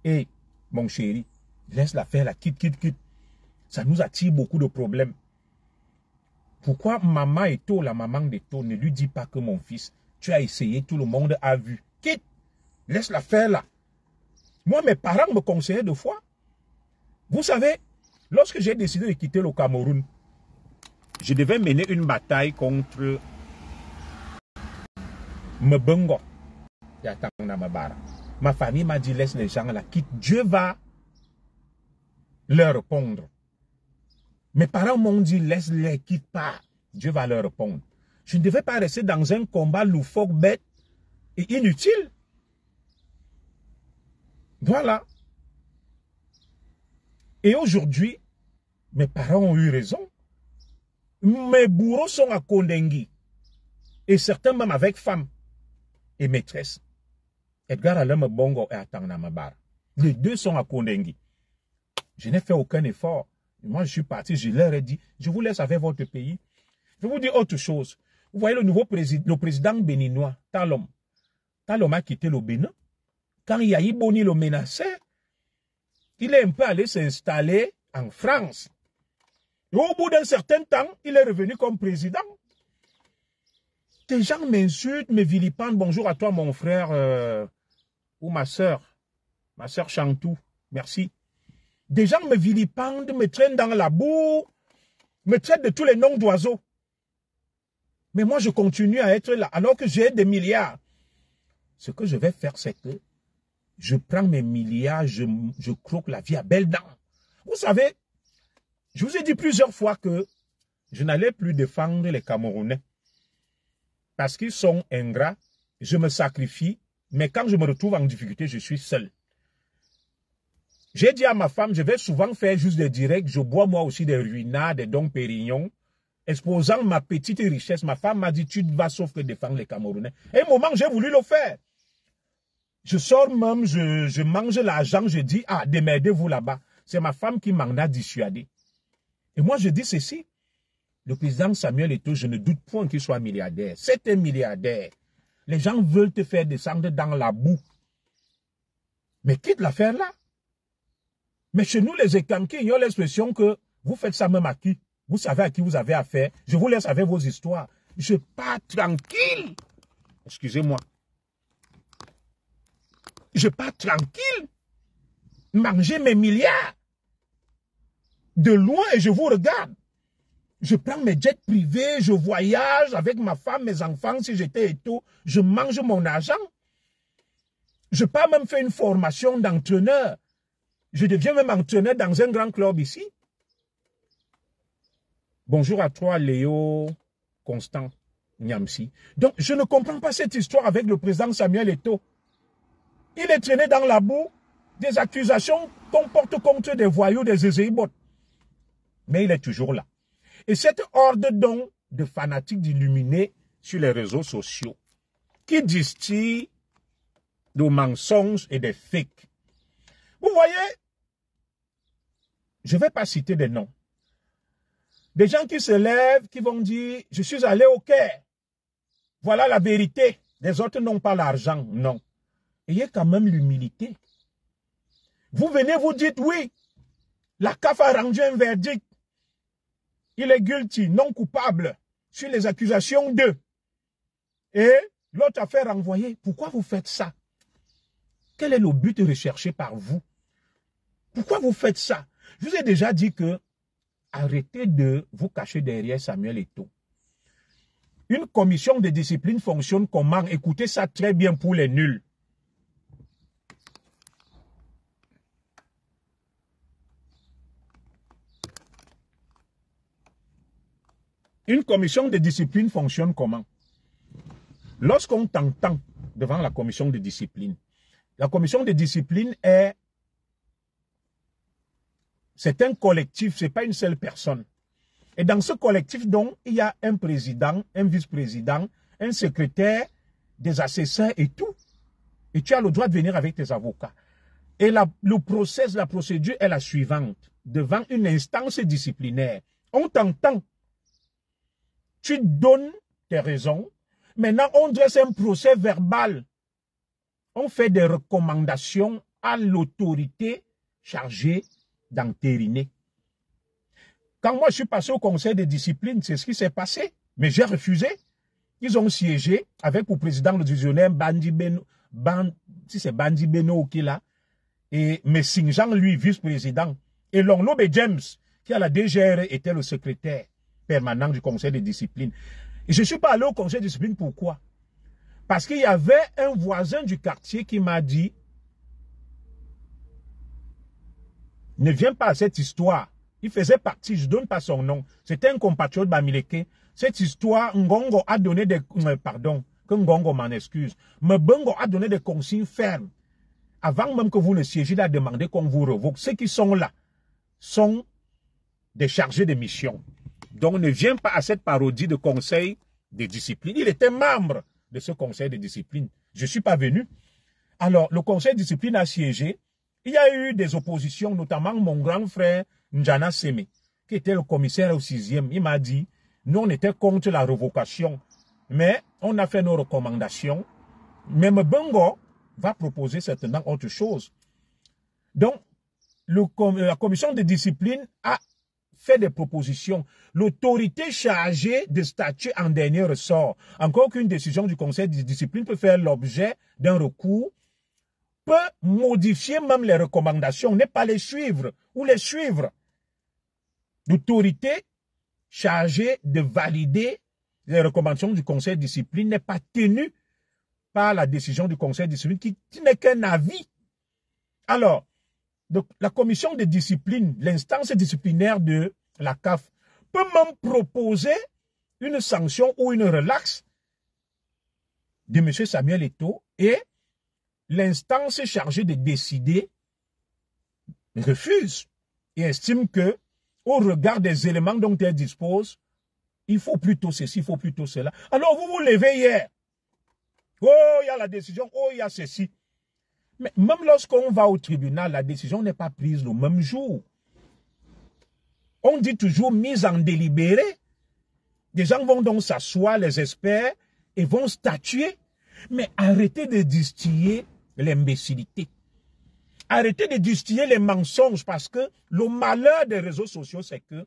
S1: hé, mon chéri, laisse la faire, la quitte, quitte, quitte. Ça nous attire beaucoup de problèmes. Pourquoi maman Eto, la maman d'Eto, ne lui dit pas que mon fils, tu as essayé, tout le monde a vu. Quitte, laisse la faire là. Moi, mes parents me conseillaient de fois. Vous savez, lorsque j'ai décidé de quitter le Cameroun, je devais mener une bataille contre Mbengo. Ma famille m'a dit, laisse les gens là, quitte. Dieu va leur répondre. Mes parents m'ont dit, laisse-les, quitte pas. Dieu va leur répondre. Je ne devais pas rester dans un combat loufoque, bête et inutile. Voilà. Et aujourd'hui, mes parents ont eu raison. Mes bourreaux sont à Kondengi. Et certains même avec femme et maîtresse. Edgar Allem, Bongo et Atangnamabar. Les deux sont à Kondengi. Je n'ai fait aucun effort. Moi, je suis parti, je leur ai dit, je vous laisse avec votre pays. Je vous dis autre chose. Vous voyez le nouveau président, le président béninois, Talom. Talom a quitté le Bénin quand Yahi le menaçait, il est un peu allé s'installer en France. Et au bout d'un certain temps, il est revenu comme président. Des gens m'insultent, me vilipendent. Bonjour à toi, mon frère euh, ou ma soeur. Ma soeur Chantou, merci. Des gens me vilipendent, me traînent dans la boue, me traitent de tous les noms d'oiseaux. Mais moi, je continue à être là, alors que j'ai des milliards. Ce que je vais faire, c'est que je prends mes milliards, je, croque la vie à belles dents. Vous savez, je vous ai dit plusieurs fois que je n'allais plus défendre les Camerounais parce qu'ils sont ingrats. Je me sacrifie, mais quand je me retrouve en difficulté, je suis seul. J'ai dit à ma femme, je vais souvent faire juste des directs, je bois moi aussi des ruinards, des dons pérignons, exposant ma petite richesse. Ma femme m'a dit, tu vas sauf que défendre les Camerounais. Et un moment, j'ai voulu le faire. Je sors même, je, mange l'argent, je dis, ah, démerdez-vous là-bas. C'est ma femme qui m'en a dissuadé. Et moi, je dis ceci. Le président Samuel et tout, je ne doute point qu'il soit milliardaire. C'est un milliardaire. Les gens veulent te faire descendre dans la boue. Mais quitte l'affaire là. Mais chez nous, les il ils ont l'expression que vous faites ça même à qui Vous savez à qui vous avez affaire. Je vous laisse avec vos histoires. Je pars tranquille. Excusez-moi je pars tranquille, manger mes milliards. De loin, et je vous regarde. Je prends mes jets privés, je voyage avec ma femme, mes enfants, si j'étais tôt je mange mon argent. Je pas même fait une formation d'entraîneur. Je deviens même entraîneur dans un grand club ici. Bonjour à toi, Léo Constant Niamsi. Donc, je ne comprends pas cette histoire avec le président Samuel Eto. Il est traîné dans la boue des accusations qu'on porte contre des voyous des Mais il est toujours là. Et cette horde donc de fanatiques d'illuminés sur les réseaux sociaux qui distillent de mensonges et des fakes. Vous voyez, je ne vais pas citer des noms. Des gens qui se lèvent, qui vont dire, je suis allé au Caire. Voilà la vérité. Les autres n'ont pas l'argent, non. Ayez quand même l'humilité. Vous venez, vous dites, oui, la CAF a rendu un verdict. Il est guilty, non coupable, sur les accusations d'eux. Et l'autre affaire fait Pourquoi vous faites ça Quel est le but recherché par vous Pourquoi vous faites ça Je vous ai déjà dit que arrêtez de vous cacher derrière Samuel tout. Une commission de discipline fonctionne comment Écoutez ça très bien pour les nuls. Une commission de discipline fonctionne comment Lorsqu'on t'entend devant la commission de discipline, la commission de discipline est... C'est un collectif, ce n'est pas une seule personne. Et dans ce collectif, donc, il y a un président, un vice-président, un secrétaire, des assesseurs et tout. Et tu as le droit de venir avec tes avocats. Et la, le procès, la procédure est la suivante. Devant une instance disciplinaire, on t'entend tu donnes tes raisons. Maintenant, on dresse un procès verbal. On fait des recommandations à l'autorité chargée d'entériner. Quand moi je suis passé au conseil de discipline, c'est ce qui s'est passé. Mais j'ai refusé. Ils ont siégé avec le président le visionnaire Bandi Beno, si c'est Bandi Beno qui là, et Messing Jean, lui, vice-président. Et Longlobe James, qui à la DGR e, était le secrétaire permanent du conseil de discipline. Et je suis pas allé au conseil de discipline, pourquoi Parce qu'il y avait un voisin du quartier qui m'a dit, ne viens pas à cette histoire. Il faisait partie, je ne donne pas son nom. C'était un compatriote bamileke. Cette histoire, Ngongo a donné des... Euh, pardon, que Ngongo m'en excuse. Mais a donné des consignes fermes. Avant même que vous ne siégez il a demandé qu'on vous revoque. Ceux qui sont là sont des chargés de mission. Donc ne viens pas à cette parodie de conseil de discipline. Il était membre de ce conseil de discipline. Je ne suis pas venu. Alors, le conseil de discipline a siégé. Il y a eu des oppositions, notamment mon grand frère Njana Seme, qui était le commissaire au sixième. Il m'a dit, nous, on était contre la revocation, mais on a fait nos recommandations. Même Bengo va proposer certainement autre chose. Donc, la commission de discipline a fait des propositions. L'autorité chargée de statuer en dernier ressort, encore qu'une décision du conseil de discipline peut faire l'objet d'un recours, peut modifier même les recommandations, n'est pas les suivre ou les suivre. L'autorité chargée de valider les recommandations du conseil de discipline n'est pas tenue par la décision du conseil de discipline qui, qui n'est qu'un avis. Alors, donc, la commission de discipline, l'instance disciplinaire de la CAF, peut même proposer une sanction ou une relaxe de M. Samuel Eto et l'instance chargée de décider refuse et estime que, au regard des éléments dont elle dispose, il faut plutôt ceci, il faut plutôt cela. Alors vous vous levez hier. Oh, il y a la décision, oh, il y a ceci même lorsqu'on va au tribunal, la décision n'est pas prise le même jour. On dit toujours mise en délibéré. Des gens vont donc s'asseoir, les experts, et vont statuer. Mais arrêtez de distiller l'imbécilité. Arrêtez de distiller les mensonges parce que le malheur des réseaux sociaux, c'est que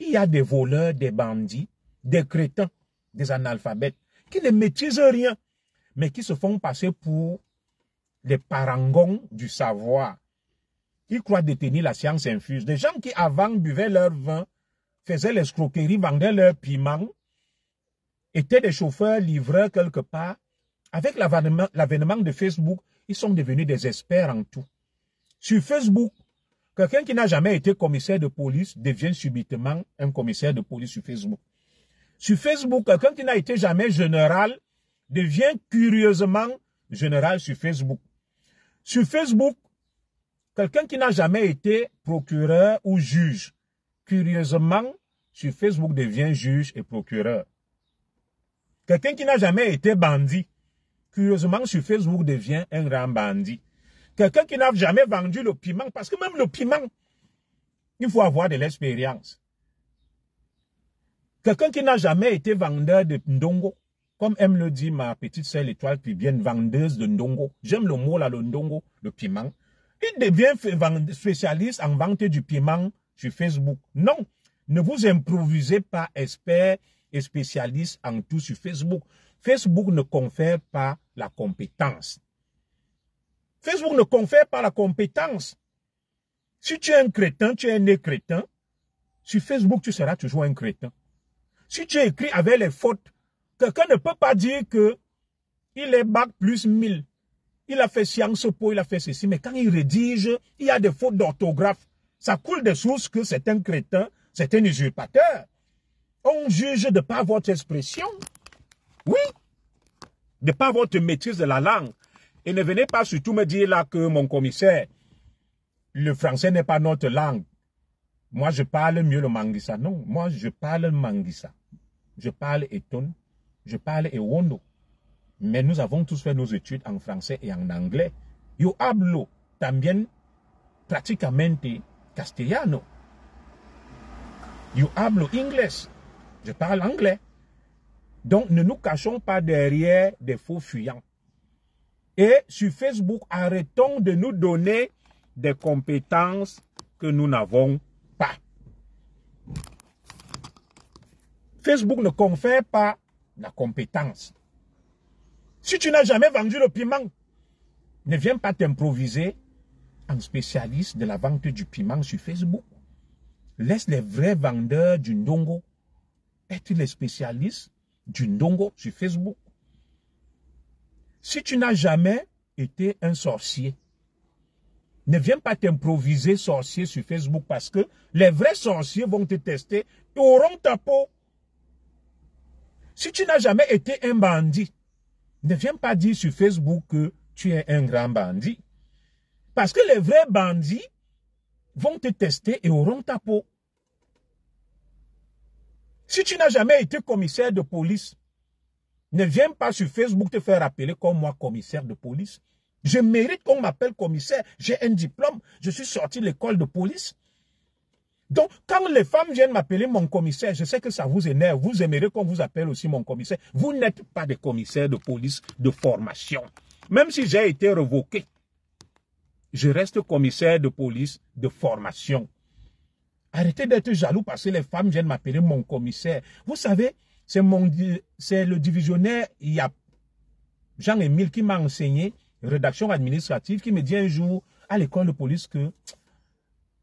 S1: il y a des voleurs, des bandits, des crétins, des analphabètes qui ne maîtrisent rien, mais qui se font passer pour les parangons du savoir, Ils croient détenir la science infuse, des gens qui avant buvaient leur vin, faisaient les l'escroquerie, vendaient leur piments, étaient des chauffeurs, livreurs quelque part. Avec l'avènement de Facebook, ils sont devenus des experts en tout. Sur Facebook, quelqu'un qui n'a jamais été commissaire de police devient subitement un commissaire de police sur Facebook. Sur Facebook, quelqu'un qui n'a été jamais général devient curieusement général sur Facebook. Sur Facebook, quelqu'un qui n'a jamais été procureur ou juge, curieusement, sur Facebook devient juge et procureur. Quelqu'un qui n'a jamais été bandit, curieusement, sur Facebook devient un grand bandit. Quelqu'un qui n'a jamais vendu le piment, parce que même le piment, il faut avoir de l'expérience. Quelqu'un qui n'a jamais été vendeur de ndongo, comme aime le dit ma petite sœur l'étoile qui bien vendeuse de ndongo. J'aime le mot là, le ndongo, le piment. Il devient spécialiste en vente du piment sur Facebook. Non, ne vous improvisez pas expert et spécialiste en tout sur Facebook. Facebook ne confère pas la compétence. Facebook ne confère pas la compétence. Si tu es un crétin, tu es né crétin. Sur Facebook, tu seras toujours un crétin. Si tu écris avec les fautes Quelqu'un ne peut pas dire que il est bac plus 1000. Il a fait Sciences pour il a fait ceci. Mais quand il rédige, il y a des fautes d'orthographe. Ça coule des source que c'est un crétin, c'est un usurpateur. On juge de par votre expression. Oui. De par votre maîtrise de la langue. Et ne venez pas surtout me dire là que mon commissaire, le français n'est pas notre langue. Moi, je parle mieux le Manguissa. Non, moi, je parle Manguissa. Je parle étonne je parle Ewondo. Mais nous avons tous fait nos études en français et en anglais. You hablo también prácticamente castellano. You hablo inglés. Je parle anglais. Donc, ne nous cachons pas derrière des faux fuyants. Et sur Facebook, arrêtons de nous donner des compétences que nous n'avons pas. Facebook ne confère pas la compétence. Si tu n'as jamais vendu le piment, ne viens pas t'improviser en spécialiste de la vente du piment sur Facebook. Laisse les vrais vendeurs du Ndongo être les spécialistes du Ndongo sur Facebook. Si tu n'as jamais été un sorcier, ne viens pas t'improviser sorcier sur Facebook parce que les vrais sorciers vont te tester et auront ta peau. Si tu n'as jamais été un bandit, ne viens pas dire sur Facebook que tu es un grand bandit. Parce que les vrais bandits vont te tester et auront ta peau. Si tu n'as jamais été commissaire de police, ne viens pas sur Facebook te faire appeler comme moi commissaire de police. Je mérite qu'on m'appelle commissaire. J'ai un diplôme. Je suis sorti de l'école de police. Donc, quand les femmes viennent m'appeler mon commissaire, je sais que ça vous énerve. Vous aimerez qu'on vous appelle aussi mon commissaire. Vous n'êtes pas des commissaires de police de formation. Même si j'ai été revoqué, je reste commissaire de police de formation. Arrêtez d'être jaloux parce que les femmes viennent m'appeler mon commissaire. Vous savez, c'est le divisionnaire il y a Jean-Émile qui m'a enseigné rédaction administrative qui me dit un jour à l'école de police que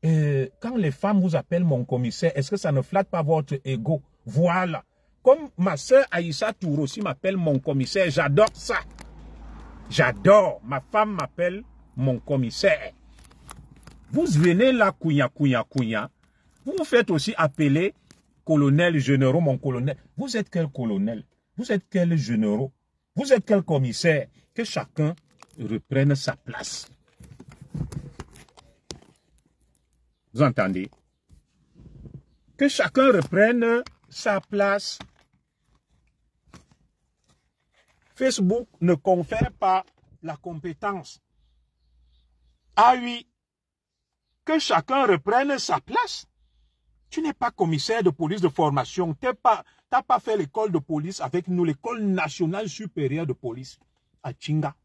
S1: euh, quand les femmes vous appellent mon commissaire, est-ce que ça ne flatte pas votre ego Voilà. Comme ma sœur Aïssa Tour aussi m'appelle mon commissaire, j'adore ça. J'adore. Ma femme m'appelle mon commissaire. Vous venez là, Vous vous faites aussi appeler colonel, généraux, mon colonel. Vous êtes quel colonel Vous êtes quel généraux Vous êtes quel commissaire Que chacun reprenne sa place. Vous entendez Que chacun reprenne sa place. Facebook ne confère pas la compétence. Ah oui, que chacun reprenne sa place. Tu n'es pas commissaire de police de formation. Tu n'as pas, fait l'école de police avec nous, l'école nationale supérieure de police à Chinga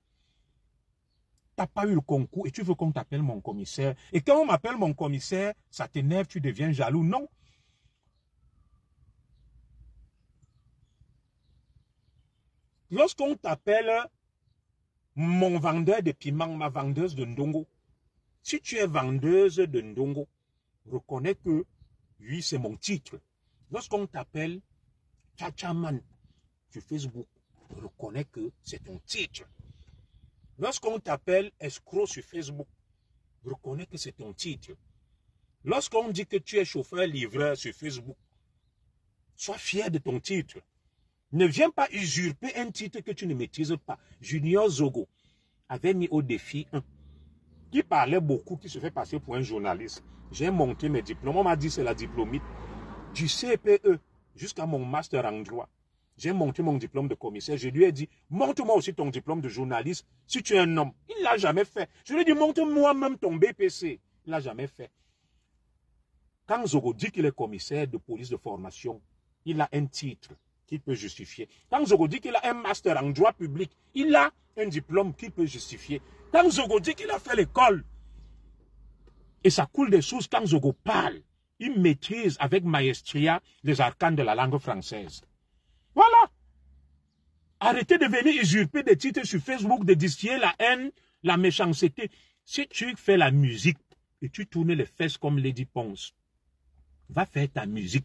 S1: n'as pas eu le concours et tu veux qu'on t'appelle mon commissaire. Et quand on m'appelle mon commissaire, ça t'énerve, tu deviens jaloux. Non. Lorsqu'on t'appelle mon vendeur de piment, ma vendeuse de ndongo, si tu es vendeuse de ndongo, reconnais que oui, c'est mon titre. Lorsqu'on t'appelle Chachaman sur Facebook, reconnais que c'est ton titre. Lorsqu'on t'appelle escroc sur Facebook, reconnais que c'est ton titre. Lorsqu'on dit que tu es chauffeur-livreur sur Facebook, sois fier de ton titre. Ne viens pas usurper un titre que tu ne maîtrises pas. Junior Zogo avait mis au défi un qui parlait beaucoup, qui se fait passer pour un journaliste. J'ai monté mes diplômes. On m'a dit c'est la diplomite du CPE jusqu'à mon master en droit. J'ai monté mon diplôme de commissaire. Je lui ai dit, montre-moi aussi ton diplôme de journaliste si tu es un homme. Il ne l'a jamais fait. Je lui ai dit, montre-moi même ton BPC. Il ne l'a jamais fait. Quand Zogo dit qu'il est commissaire de police de formation, il a un titre qu'il peut justifier. Quand Zogo dit qu'il a un master en droit public, il a un diplôme qui peut justifier. Quand Zogo dit qu'il a fait l'école, et ça coule des sources quand Zogo parle, il maîtrise avec maestria les arcanes de la langue française. Voilà. Arrêtez de venir usurper des titres sur Facebook, de distiller la haine, la méchanceté. Si tu fais la musique et tu tournes les fesses comme Lady Ponce, va faire ta musique.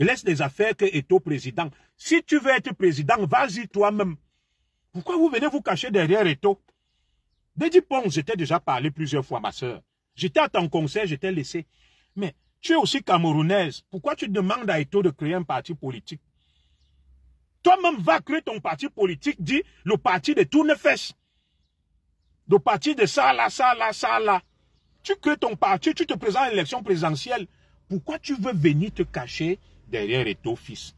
S1: Laisse les affaires que Eto président. Si tu veux être président, vas-y toi-même. Pourquoi vous venez vous cacher derrière Eto Lady Ponce, j'étais déjà parlé plusieurs fois, ma soeur. J'étais à ton conseil, j'étais laissé. Mais tu es aussi camerounaise. Pourquoi tu demandes à Eto de créer un parti politique toi-même va créer ton parti politique, dit le parti de tourne fesses Le parti de ça, là, ça, là, ça, là. Tu crées ton parti, tu te présentes à l'élection présidentielle. Pourquoi tu veux venir te cacher derrière Eto, fils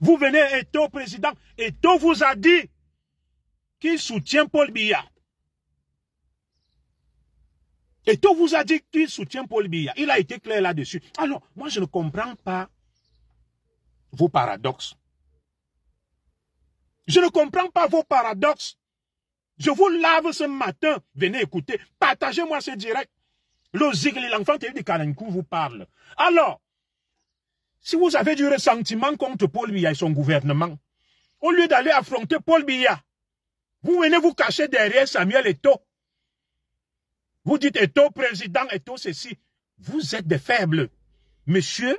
S1: Vous venez, Eto, président. Eto vous a dit qu'il soutient Paul Biya. Eto vous a dit qu'il soutient Paul Biya. Il a été clair là-dessus. Alors, moi, je ne comprends pas vos paradoxes. Je ne comprends pas vos paradoxes. Je vous lave ce matin. Venez écouter. Partagez-moi ce direct. Le et l'enfant de du Kalenkou vous parle. Alors, si vous avez du ressentiment contre Paul Biya et son gouvernement, au lieu d'aller affronter Paul Biya, vous venez vous cacher derrière Samuel Eto. Vous dites Eto président, Eto ceci. Vous êtes des faibles. Monsieur,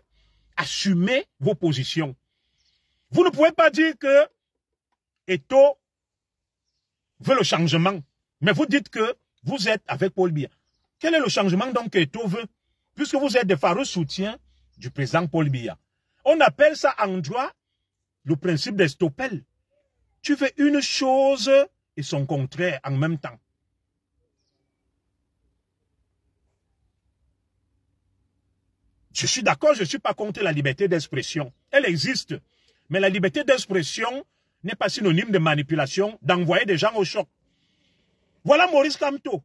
S1: assumer vos positions. Vous ne pouvez pas dire que Eto veut le changement, mais vous dites que vous êtes avec Paul Biya. Quel est le changement donc que Eto veut, puisque vous êtes des soutien soutiens du président Paul Biya On appelle ça en droit le principe d'Estopel. Tu fais une chose et son contraire en même temps. Je suis d'accord, je ne suis pas contre la liberté d'expression. Elle existe. Mais la liberté d'expression n'est pas synonyme de manipulation, d'envoyer des gens au choc. Voilà Maurice Kamto.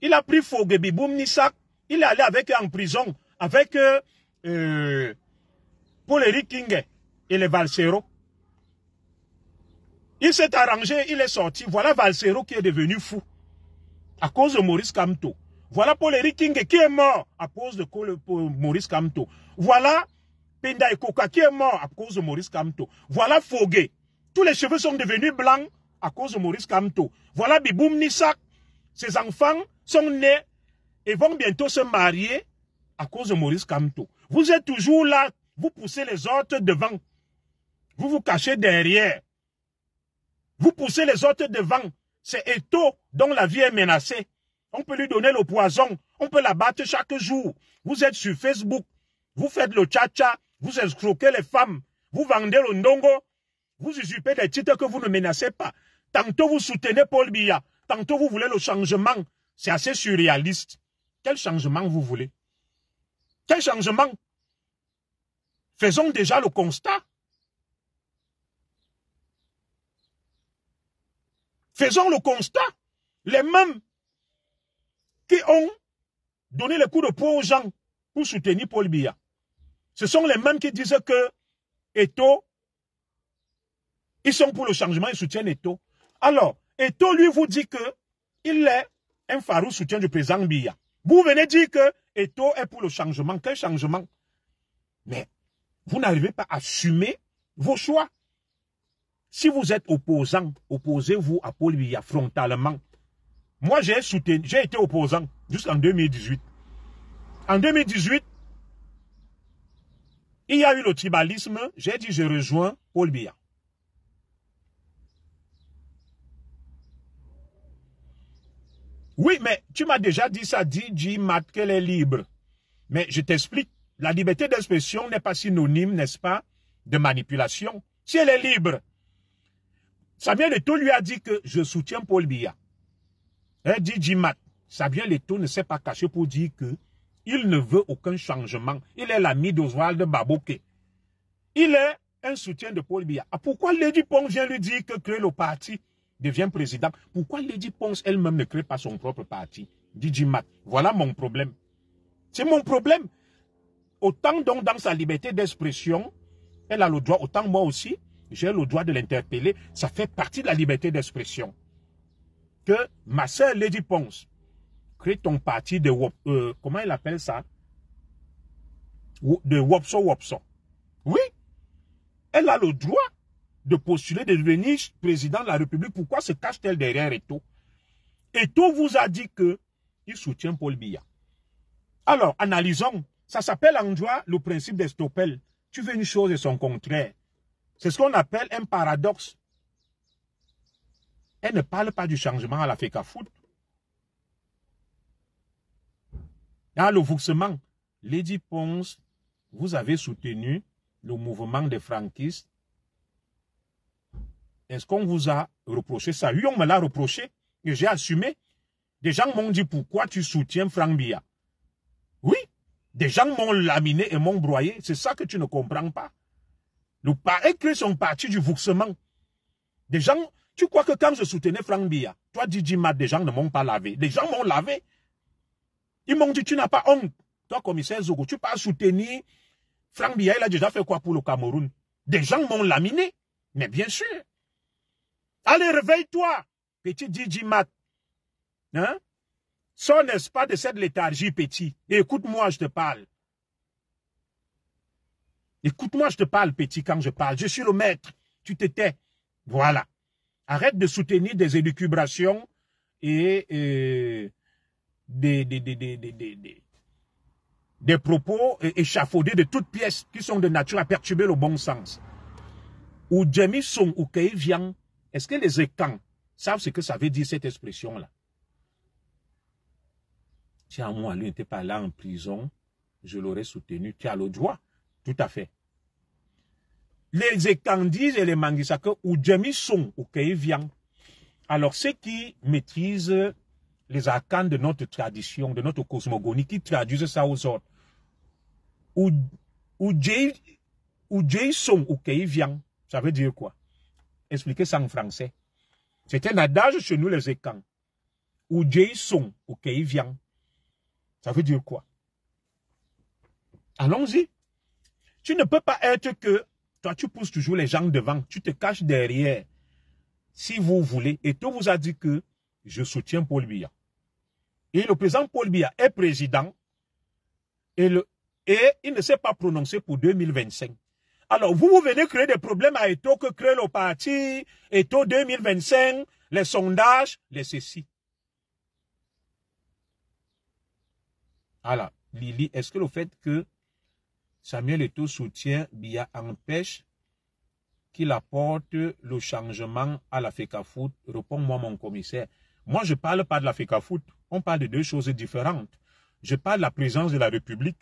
S1: Il a pris Biboum, Nissak. Il est allé avec en prison, avec euh, euh, Paul Eric King et les Valsero. Il s'est arrangé, il est sorti. Voilà Valsero qui est devenu fou à cause de Maurice Kamto. Voilà Paul Eric King qui est mort à cause de Maurice Kamto. Voilà Penda Ekoka qui est mort à cause de Maurice Kamto. Voilà Fogué. Tous les cheveux sont devenus blancs à cause de Maurice Kamto. Voilà Biboum Nissak. Ses enfants sont nés et vont bientôt se marier à cause de Maurice Kamto. Vous êtes toujours là, vous poussez les autres devant. Vous vous cachez derrière. Vous poussez les autres devant. C'est Eto dont la vie est menacée. On peut lui donner le poison. On peut la battre chaque jour. Vous êtes sur Facebook. Vous faites le tcha-tcha. Vous escroquez les femmes. Vous vendez le ndongo. Vous usurpez des titres que vous ne menacez pas. Tantôt vous soutenez Paul Biya. Tantôt vous voulez le changement. C'est assez surréaliste. Quel changement vous voulez Quel changement Faisons déjà le constat. Faisons le constat. Les mêmes qui ont donné le coup de poing aux gens pour soutenir Paul Biya. Ce sont les mêmes qui disent que Eto, ils sont pour le changement, ils soutiennent Eto. Alors, Eto, lui, vous dit que il est un farou soutien du président Biya. Vous venez dire que Eto est pour le changement. Quel changement Mais vous n'arrivez pas à assumer vos choix. Si vous êtes opposant, opposez-vous à Paul Biya frontalement. Moi, j'ai soutenu, j'ai été opposant jusqu'en 2018. En 2018, il y a eu le tribalisme. J'ai dit, je rejoins Paul Biya. Oui, mais tu m'as déjà dit ça, dit Matt, qu'elle est libre. Mais je t'explique, la liberté d'expression n'est pas synonyme, n'est-ce pas, de manipulation. Si elle est libre, ça vient de tout lui a dit que je soutiens Paul Biya. Et Mat, Matt, les Leto ne s'est pas caché pour dire que il ne veut aucun changement. Il est l'ami d'Oswald Baboke. Il est un soutien de Paul Biya. Ah, pourquoi Lady Ponce vient lui dire que créer le parti devient président Pourquoi Lady Ponce elle-même ne crée pas son propre parti DJ Mat, voilà mon problème. C'est mon problème. Autant donc dans sa liberté d'expression, elle a le droit, autant moi aussi, j'ai le droit de l'interpeller. Ça fait partie de la liberté d'expression que ma soeur Lady Ponce crée ton parti de... Euh, comment elle appelle ça De Wopso Wopso. Oui, elle a le droit de postuler, de devenir président de la République. Pourquoi se cache-t-elle derrière Eto Eto vous a dit que il soutient Paul Biya. Alors, analysons. Ça s'appelle en droit le principe d'Estopel. Tu veux une chose et son contraire. C'est ce qu'on appelle un paradoxe. Elle ne parle pas du changement à la FECAFOOT. Dans le voxement, Lady Ponce, vous avez soutenu le mouvement des franquistes. Est-ce qu'on vous a reproché ça Oui, on me l'a reproché et j'ai assumé. Des gens m'ont dit pourquoi tu soutiens Franck Bia. Oui, des gens m'ont laminé et m'ont broyé. C'est ça que tu ne comprends pas. Nous pas que sont partis du voxement. Des gens, tu crois que quand je soutenais Franck Bia, toi, Didi Mat, des gens ne m'ont pas lavé. Des gens m'ont lavé. Ils m'ont dit, tu n'as pas honte. Toi, commissaire Zogo, tu pas soutenir Franck Bia, il a déjà fait quoi pour le Cameroun Des gens m'ont laminé. Mais bien sûr. Allez, réveille-toi, petit Didi Mat. Hein? Sors, n'est-ce pas, de cette léthargie, petit. Écoute-moi, je te parle. Écoute-moi, je te parle, petit, quand je parle. Je suis le maître. Tu t'étais. Voilà. Arrête de soutenir des élucubrations et, euh, des, propos échafaudés de toutes pièces qui sont de nature à perturber le bon sens. Ou Jemison ou viennent, est-ce que les écans savent ce que ça veut dire cette expression-là Si lui n'était pas là en prison, je l'aurais soutenu. Tu as le droit, tout à fait les disent et les mangisaka ou sont ou viennent. Alors ceux qui maîtrisent les arcanes de notre tradition, de notre cosmogonie, qui traduisent ça aux autres, ou sont ou viennent. ça veut dire quoi Expliquez ça en français. C'est un adage chez nous les écans. Ou sont ou viennent. ça veut dire quoi Allons-y. Tu ne peux pas être que toi, tu pousses toujours les gens devant, tu te caches derrière. Si vous voulez, et tout vous a dit que je soutiens Paul Biya. Et le président Paul Biya est président et, et il ne s'est pas prononcé pour 2025. Alors, vous, vous venez créer des problèmes à Eto que crée le parti, Eto 2025, les sondages, les ceci. Alors, Lily, est-ce que le fait que Samuel Eto soutient Bia empêche qu'il apporte le changement à la Foot. Réponds-moi, mon commissaire. Moi, je ne parle pas de la Foot. On parle de deux choses différentes. Je parle de la présence de la République,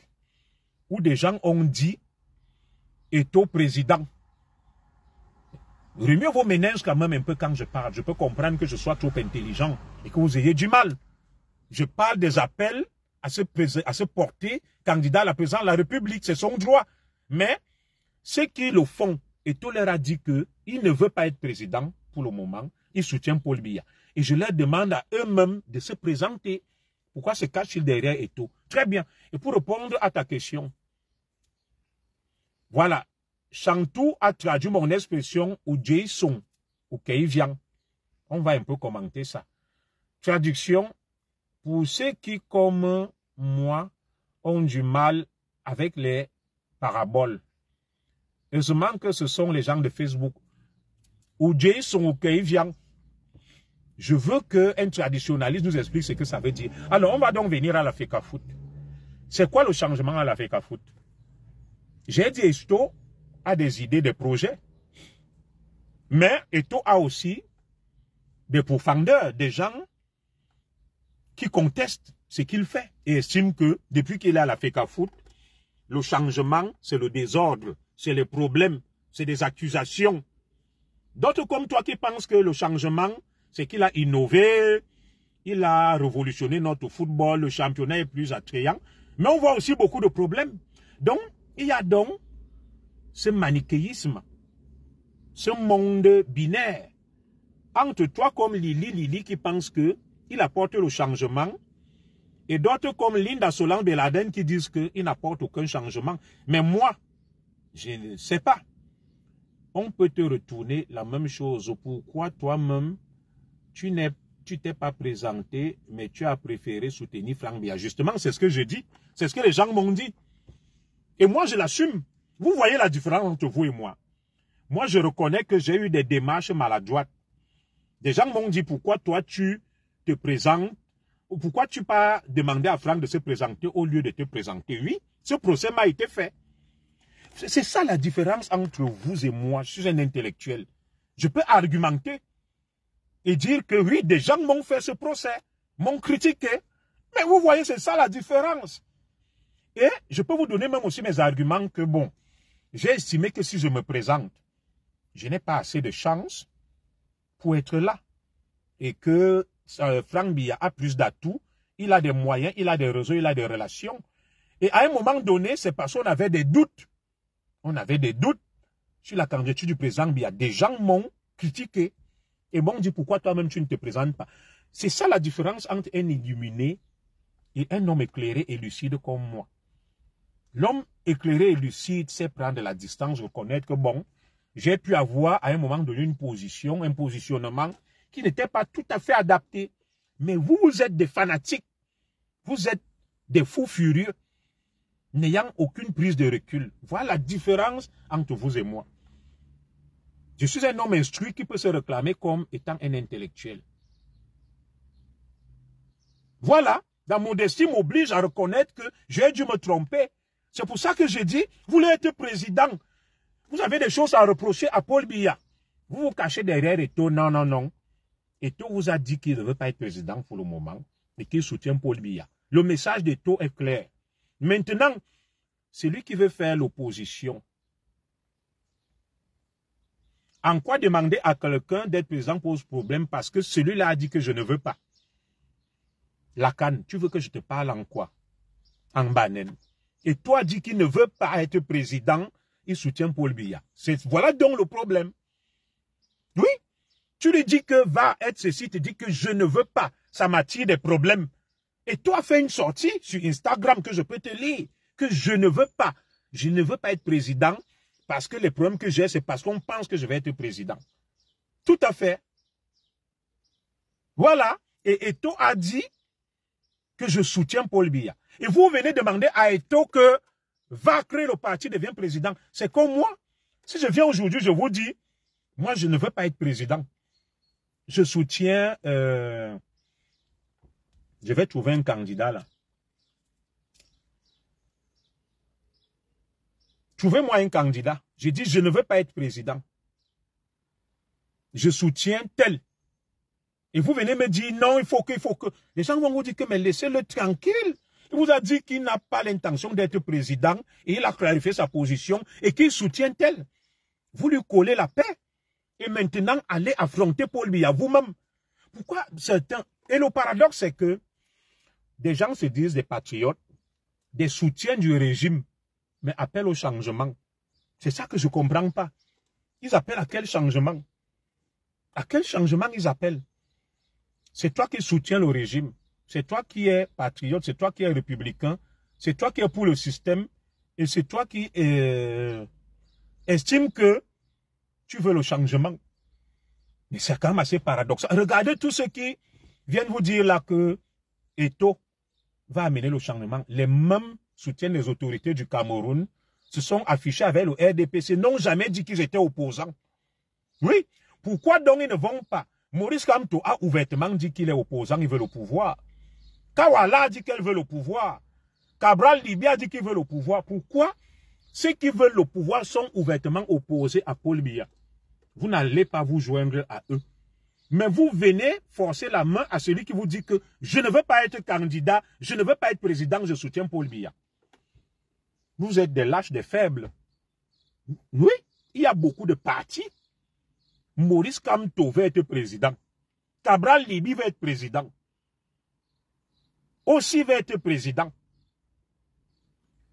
S1: où des gens ont dit au président. Remuez vos ménages quand même un peu quand je parle. Je peux comprendre que je sois trop intelligent et que vous ayez du mal. Je parle des appels à se, à se porter candidat à la présidence de la République. C'est son droit. Mais ceux qui le font, et a dit qu'il ne veut pas être président pour le moment, il soutient Paul Biya. Et je leur demande à eux-mêmes de se présenter. Pourquoi se cache-t-il derrière tout? Très bien. Et pour répondre à ta question, voilà, Chantou a traduit mon expression au Jason, au Kevian. On va un peu commenter ça. Traduction, pour ceux qui, comme moi, ont du mal avec les paraboles. Heureusement que ce sont les gens de Facebook. Ou ils vient. Je veux qu'un traditionnaliste nous explique ce que ça veut dire. Alors, on va donc venir à la Foot. C'est quoi le changement à la FECA Foot J'ai dit Esto a des idées, des projets. Mais Eto a aussi des profondeurs, des gens qui conteste ce qu'il fait et estime que depuis qu'il a la FECA foot, le changement, c'est le désordre, c'est les problèmes, c'est des accusations. D'autres comme toi qui pensent que le changement, c'est qu'il a innové, il a révolutionné notre football, le championnat est plus attrayant. Mais on voit aussi beaucoup de problèmes. Donc, il y a donc ce manichéisme, ce monde binaire entre toi comme Lily, Lily qui pense que il apporte le changement. Et d'autres comme Linda Solange Beladen qui disent qu'il n'apporte aucun changement. Mais moi, je ne sais pas. On peut te retourner la même chose. Pourquoi toi-même, tu n'es tu t'es pas présenté, mais tu as préféré soutenir Franck Bia. Justement, c'est ce que je dis. C'est ce que les gens m'ont dit. Et moi, je l'assume. Vous voyez la différence entre vous et moi. Moi, je reconnais que j'ai eu des démarches maladroites. Des gens m'ont dit, pourquoi toi, tu présente, ou Pourquoi tu pas demandé à Franck de se présenter au lieu de te présenter Oui, ce procès m'a été fait. C'est ça la différence entre vous et moi. Je suis un intellectuel. Je peux argumenter et dire que oui, des gens m'ont fait ce procès, m'ont critiqué. Mais vous voyez, c'est ça la différence. Et je peux vous donner même aussi mes arguments que, bon, j'ai estimé que si je me présente, je n'ai pas assez de chance pour être là. Et que Frank Franck Bia a plus d'atouts, il a des moyens, il a des réseaux, il a des relations. Et à un moment donné, c'est parce qu'on avait des doutes. On avait des doutes sur la candidature du président Bia. Des gens m'ont critiqué et m'ont dit pourquoi toi-même tu ne te présentes pas. C'est ça la différence entre un illuminé et un homme éclairé et lucide comme moi. L'homme éclairé et lucide sait prendre la distance, reconnaître que bon, j'ai pu avoir à un moment donné une position, un positionnement qui n'étaient pas tout à fait adapté, Mais vous, vous êtes des fanatiques. Vous êtes des fous furieux n'ayant aucune prise de recul. Voilà la différence entre vous et moi. Je suis un homme instruit qui peut se réclamer comme étant un intellectuel. Voilà, dans mon modestie m'oblige à reconnaître que j'ai dû me tromper. C'est pour ça que j'ai dit, vous voulez être président. Vous avez des choses à reprocher à Paul Biya. Vous vous cachez derrière et tout. Non, non, non. Et tout vous a dit qu'il ne veut pas être président pour le moment et qu'il soutient Paul Biya. Le message de tout est clair. Maintenant, celui qui veut faire l'opposition, en quoi demander à quelqu'un d'être président pose problème parce que celui-là a dit que je ne veux pas Lacan, tu veux que je te parle en quoi En banane. Et toi dis qu'il ne veut pas être président, il soutient Paul Biya. Voilà donc le problème. Oui, tu lui dis que va être ceci, tu dis que je ne veux pas. Ça m'attire des problèmes. Et toi, fais une sortie sur Instagram que je peux te lire, que je ne veux pas. Je ne veux pas être président parce que les problèmes que j'ai, c'est parce qu'on pense que je vais être président. Tout à fait. Voilà. Et Eto a dit que je soutiens Paul Biya. Et vous venez demander à Eto que va créer le parti, devient président. C'est comme moi. Si je viens aujourd'hui, je vous dis, moi, je ne veux pas être président je soutiens, euh, je vais trouver un candidat là. Trouvez-moi un candidat. J'ai dit, je ne veux pas être président. Je soutiens tel. Et vous venez me dire, non, il faut que, il faut que. Les gens vont vous dire que, mais laissez-le tranquille. Il vous a dit qu'il n'a pas l'intention d'être président et il a clarifié sa position et qu'il soutient tel. Vous lui collez la paix et maintenant allez affronter Paul Bia vous-même. Pourquoi certains... Et le paradoxe, c'est que des gens se disent des patriotes, des soutiens du régime, mais appellent au changement. C'est ça que je ne comprends pas. Ils appellent à quel changement À quel changement ils appellent C'est toi qui soutiens le régime. C'est toi qui es patriote, c'est toi qui es républicain, c'est toi qui es pour le système, et c'est toi qui est... Euh, estime que tu veux le changement. Mais c'est quand même assez paradoxal. Regardez tous ceux qui viennent vous dire là que Eto va amener le changement. Les mêmes soutiennent les autorités du Cameroun, se sont affichés avec le RDPC, n'ont jamais dit qu'ils étaient opposants. Oui, pourquoi donc ils ne vont pas Maurice Kamto a ouvertement dit qu'il est opposant, il veut le pouvoir. Kawala a dit qu'elle veut le pouvoir. Cabral Libia a dit qu'il veut le pouvoir. Pourquoi ceux qui veulent le pouvoir sont ouvertement opposés à Paul Biya vous n'allez pas vous joindre à eux. Mais vous venez forcer la main à celui qui vous dit que je ne veux pas être candidat, je ne veux pas être président, je soutiens Paul Biya. Vous êtes des lâches, des faibles. Oui, il y a beaucoup de partis. Maurice Kamto veut être président. Cabral Libi veut être président. Aussi veut être président.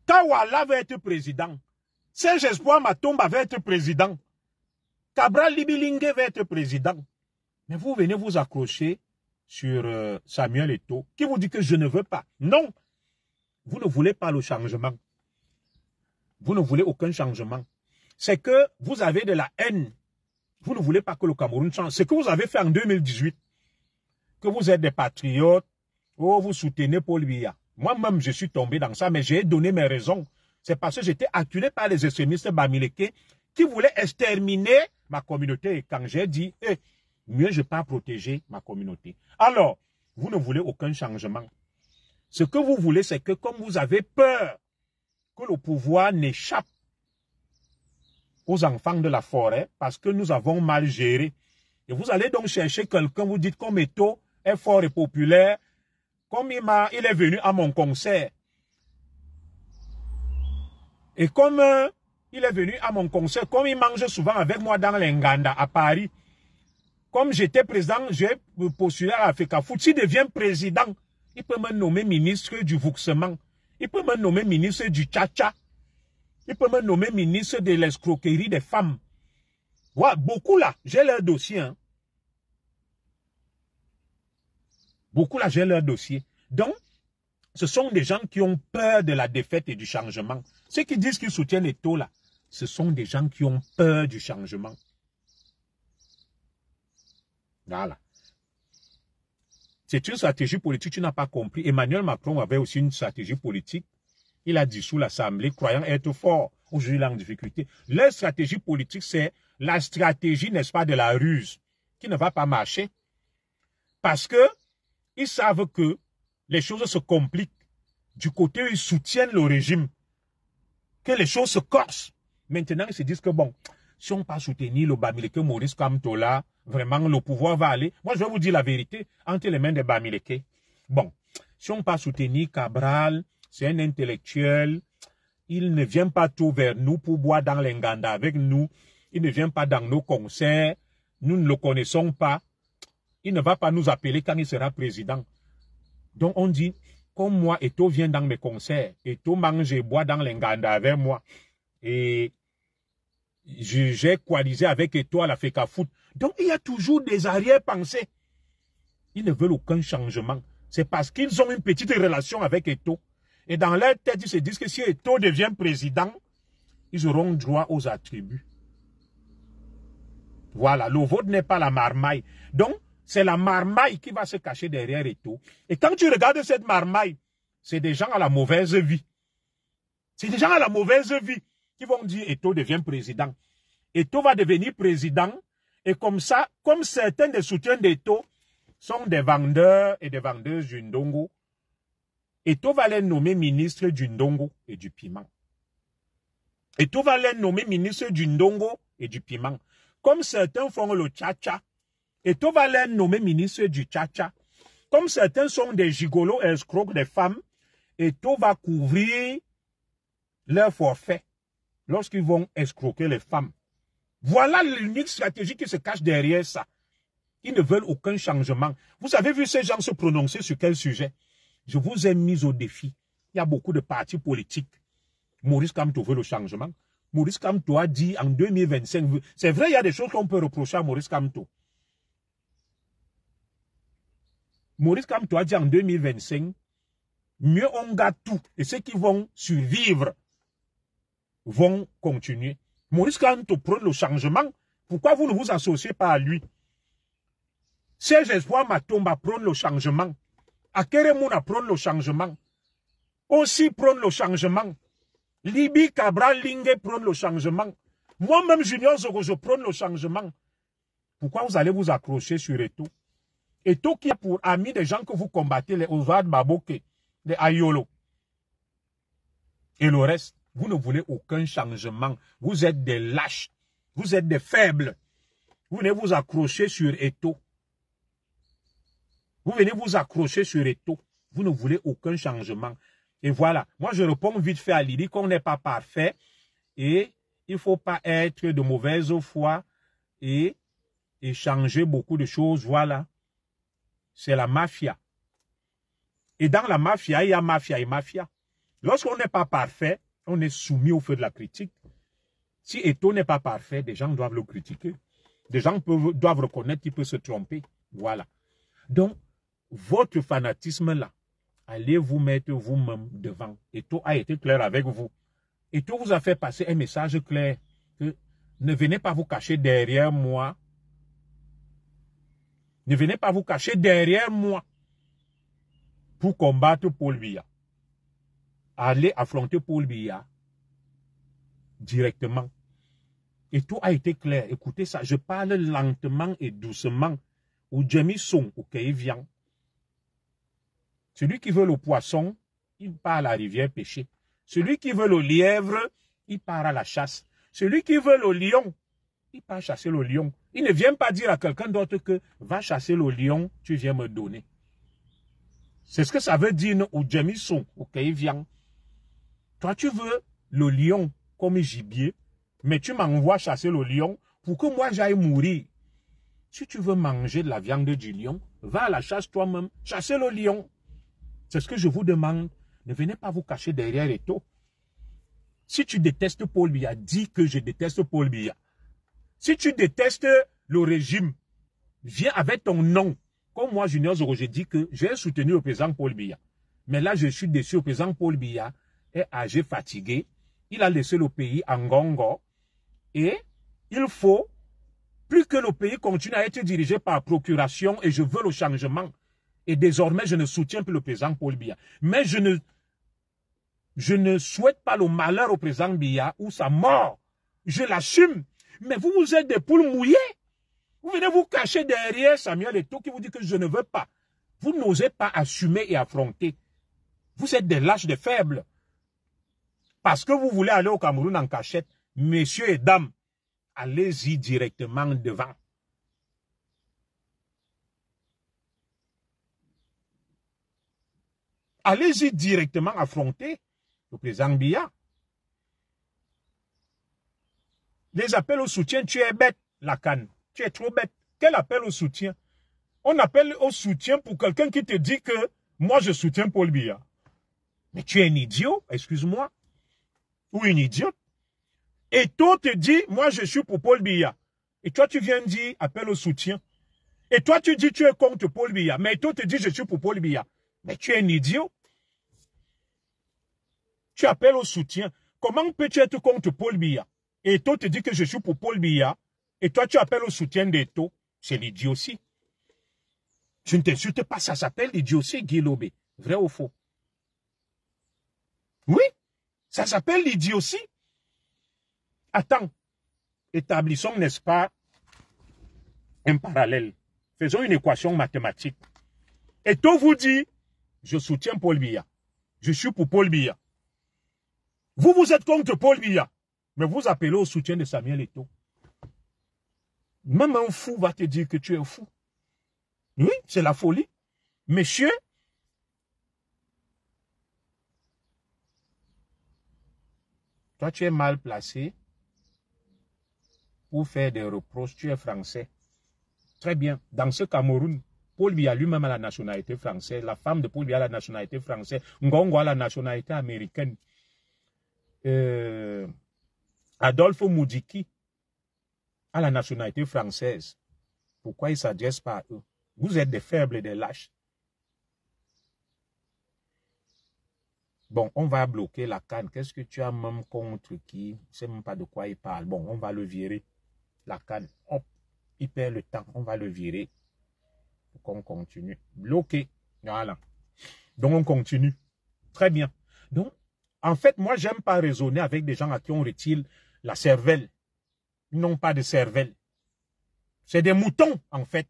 S1: Kawala veut être président. Serge Espoir Matomba veut être président. Cabral Libilingue va être président. Mais vous venez vous accrocher sur euh, Samuel Eto, qui vous dit que je ne veux pas. Non, vous ne voulez pas le changement. Vous ne voulez aucun changement. C'est que vous avez de la haine. Vous ne voulez pas que le Cameroun change. Ce que vous avez fait en 2018, que vous êtes des patriotes, oh, vous soutenez Paul Biya. Moi-même, je suis tombé dans ça, mais j'ai donné mes raisons. C'est parce que j'étais acculé par les extrémistes bamileke qui voulait exterminer ma communauté. Et quand j'ai dit, eh, mieux je pas protéger ma communauté. Alors, vous ne voulez aucun changement. Ce que vous voulez, c'est que comme vous avez peur que le pouvoir n'échappe aux enfants de la forêt, parce que nous avons mal géré, et vous allez donc chercher quelqu'un, vous dites comme Eto est fort et populaire, comme il, il est venu à mon concert. Et comme euh, il est venu à mon concert, comme il mange souvent avec moi dans l'Inganda, à Paris. Comme j'étais présent, j'ai postulé à l'Africa Foot. S'il devient président, il peut me nommer ministre du Vouxement. Il peut me nommer ministre du tcha Il peut me nommer ministre de l'escroquerie des femmes. beaucoup là, j'ai leur dossier. Hein. Beaucoup là, j'ai leur dossier. Donc, ce sont des gens qui ont peur de la défaite et du changement. Ceux qui disent qu'ils soutiennent les taux là, ce sont des gens qui ont peur du changement. Voilà. C'est une stratégie politique, tu n'as pas compris. Emmanuel Macron avait aussi une stratégie politique. Il a dissous l'Assemblée, croyant être fort. Aujourd'hui, il est en difficulté. Leur stratégie politique, c'est la stratégie, n'est-ce pas, de la ruse, qui ne va pas marcher. Parce que ils savent que les choses se compliquent. Du côté où ils soutiennent le régime, que les choses se corsent. Maintenant, ils se disent que bon, si on pas soutenir le Bamileke Maurice Kamtola, vraiment le pouvoir va aller. Moi, je vais vous dire la vérité, entre les mains des Bamileke. Bon, si on pas soutenir Cabral, c'est un intellectuel, il ne vient pas tout vers nous pour boire dans l'enganda avec nous, il ne vient pas dans nos concerts, nous ne le connaissons pas, il ne va pas nous appeler quand il sera président. Donc on dit, comme moi, Eto vient dans mes concerts, Eto mange et boit dans l'inganda avec moi. Et j'ai coalisé avec Étoile la Foot. Donc il y a toujours des arrière-pensées. Ils ne veulent aucun changement. C'est parce qu'ils ont une petite relation avec Eto. Et dans leur tête, ils se disent que si Eto devient président, ils auront droit aux attributs. Voilà, le vote n'est pas la marmaille. Donc, c'est la marmaille qui va se cacher derrière Eto. Et quand tu regardes cette marmaille, c'est des gens à la mauvaise vie. C'est des gens à la mauvaise vie qui vont dire Eto devient président. Eto va devenir président. Et comme ça, comme certains des soutiens d'Eto sont des vendeurs et des vendeuses du Ndongo, Eto va les nommer ministre du Ndongo et du piment. Eto va les nommer ministre du Ndongo et du piment. Comme certains font le tcha-tcha, Eto va les nommer ministre du tcha Comme certains sont des gigolos et escrocs des femmes, Eto va couvrir leurs forfaits lorsqu'ils vont escroquer les femmes. Voilà l'unique stratégie qui se cache derrière ça. Ils ne veulent aucun changement. Vous avez vu ces gens se prononcer sur quel sujet Je vous ai mis au défi. Il y a beaucoup de partis politiques. Maurice Kamto veut le changement. Maurice Kamto a dit en 2025, c'est vrai, il y a des choses qu'on peut reprocher à Maurice Kamto. Maurice Kamto a dit en 2025, mieux on gâte tout et ceux qui vont survivre vont continuer. Maurice Kanto prône le changement. Pourquoi vous ne vous associez pas à lui Serge Espoir Matomba prendre le changement. Akeremouna prône le changement. Aussi prône le changement. Libi Cabral, Lingue prône le changement. Moi-même, Junior Zoro, je prône le changement. Pourquoi vous allez vous accrocher sur Eto Eto qui est pour amis des gens que vous combattez, les Oswald Baboke, les Ayolo et le reste. Vous ne voulez aucun changement. Vous êtes des lâches. Vous êtes des faibles. Vous venez vous accrocher sur étau. Vous venez vous accrocher sur étau. Vous ne voulez aucun changement. Et voilà. Moi, je réponds vite fait à Lily qu'on n'est pas parfait et il ne faut pas être de mauvaise foi et changer beaucoup de choses. Voilà. C'est la mafia. Et dans la mafia, il y a mafia et mafia. Lorsqu'on n'est pas parfait, on est soumis au feu de la critique. Si Eto n'est pas parfait, des gens doivent le critiquer. Des gens doivent reconnaître qu'il peut se tromper. Voilà. Donc, votre fanatisme là, allez vous mettre vous-même devant. Eto a été clair avec vous. Eto vous a fait passer un message clair que ne venez pas vous cacher derrière moi. Ne venez pas vous cacher derrière moi pour combattre pour lui aller affronter Paul Biya directement. Et tout a été clair. Écoutez ça, je parle lentement et doucement. Ou Jamison ou Celui qui veut le poisson, il part à la rivière pêcher. Celui qui veut le lièvre, il part à la chasse. Celui qui veut le lion, il part chasser le lion. Il ne vient pas dire à quelqu'un d'autre que va chasser le lion, tu viens me donner. C'est ce que ça veut dire, ou Jamison Song, ou vient. Toi, tu veux le lion comme gibier, mais tu m'envoies chasser le lion pour que moi j'aille mourir. Si tu veux manger de la viande du lion, va à la chasse toi-même, chassez le lion. C'est ce que je vous demande. Ne venez pas vous cacher derrière les taux. Si tu détestes Paul Biya, dis que je déteste Paul Biya. Si tu détestes le régime, viens avec ton nom. Comme moi, Junior Zoro, j'ai dit que j'ai soutenu le président Paul Biya. Mais là, je suis déçu au président Paul Biya âgé, fatigué. Il a laissé le pays en gongo. Et il faut plus que le pays continue à être dirigé par procuration et je veux le changement. Et désormais, je ne soutiens plus le président Paul Biya. Mais je ne, je ne souhaite pas le malheur au président Biya ou sa mort. Je l'assume. Mais vous, vous êtes des poules mouillées. Vous venez vous cacher derrière Samuel et tout qui vous dit que je ne veux pas. Vous n'osez pas assumer et affronter. Vous êtes des lâches, des faibles. Parce que vous voulez aller au Cameroun en cachette, messieurs et dames, allez-y directement devant. Allez-y directement affronter le président Biya. Les appels au soutien, tu es bête, la Tu es trop bête. Quel appel au soutien On appelle au soutien pour quelqu'un qui te dit que moi je soutiens Paul Bia. Mais tu es un idiot, excuse-moi ou une idiote. Et toi, te dis, moi, je suis pour Paul Biya. Et toi, tu viens dire, appelle au soutien. Et toi, tu dis, tu es contre Paul Biya. Mais toi, te dis, je suis pour Paul Biya. Mais tu es un idiot. Tu appelles au soutien. Comment peux-tu être contre Paul Biya Et toi, te dis que je suis pour Paul Biya. Et toi, tu appelles au soutien des taux. C'est aussi. Je ne t'insulte pas, ça s'appelle l'idiotie, Guy Lobé. Vrai ou faux Oui. Ça s'appelle aussi. Attends, établissons, n'est-ce pas, un parallèle. Faisons une équation mathématique. Et tout vous dit, je soutiens Paul Biya. Je suis pour Paul Biya. Vous, vous êtes contre Paul Biya. Mais vous appelez au soutien de Samuel Eto. Même un fou va te dire que tu es fou. Oui, c'est la folie. Monsieur, Toi, tu es mal placé pour faire des reproches. Tu es français. Très bien. Dans ce Cameroun, Paul Biya lui-même a la nationalité française. La femme de Paul Biya a la nationalité française. Ngongo a la nationalité américaine. Euh, Adolfo Moudiki a la nationalité française. Pourquoi il ne s'adresse pas à eux Vous êtes des faibles et des lâches. Bon, on va bloquer la canne. Qu'est-ce que tu as même contre qui Je ne sais même pas de quoi il parle. Bon, on va le virer. La canne, hop, il perd le temps. On va le virer. Pour qu'on continue. Bloqué. Voilà. Donc, on continue. Très bien. Donc, en fait, moi, j'aime pas raisonner avec des gens à qui on retire la cervelle. Ils n'ont pas de cervelle. C'est des moutons, en fait.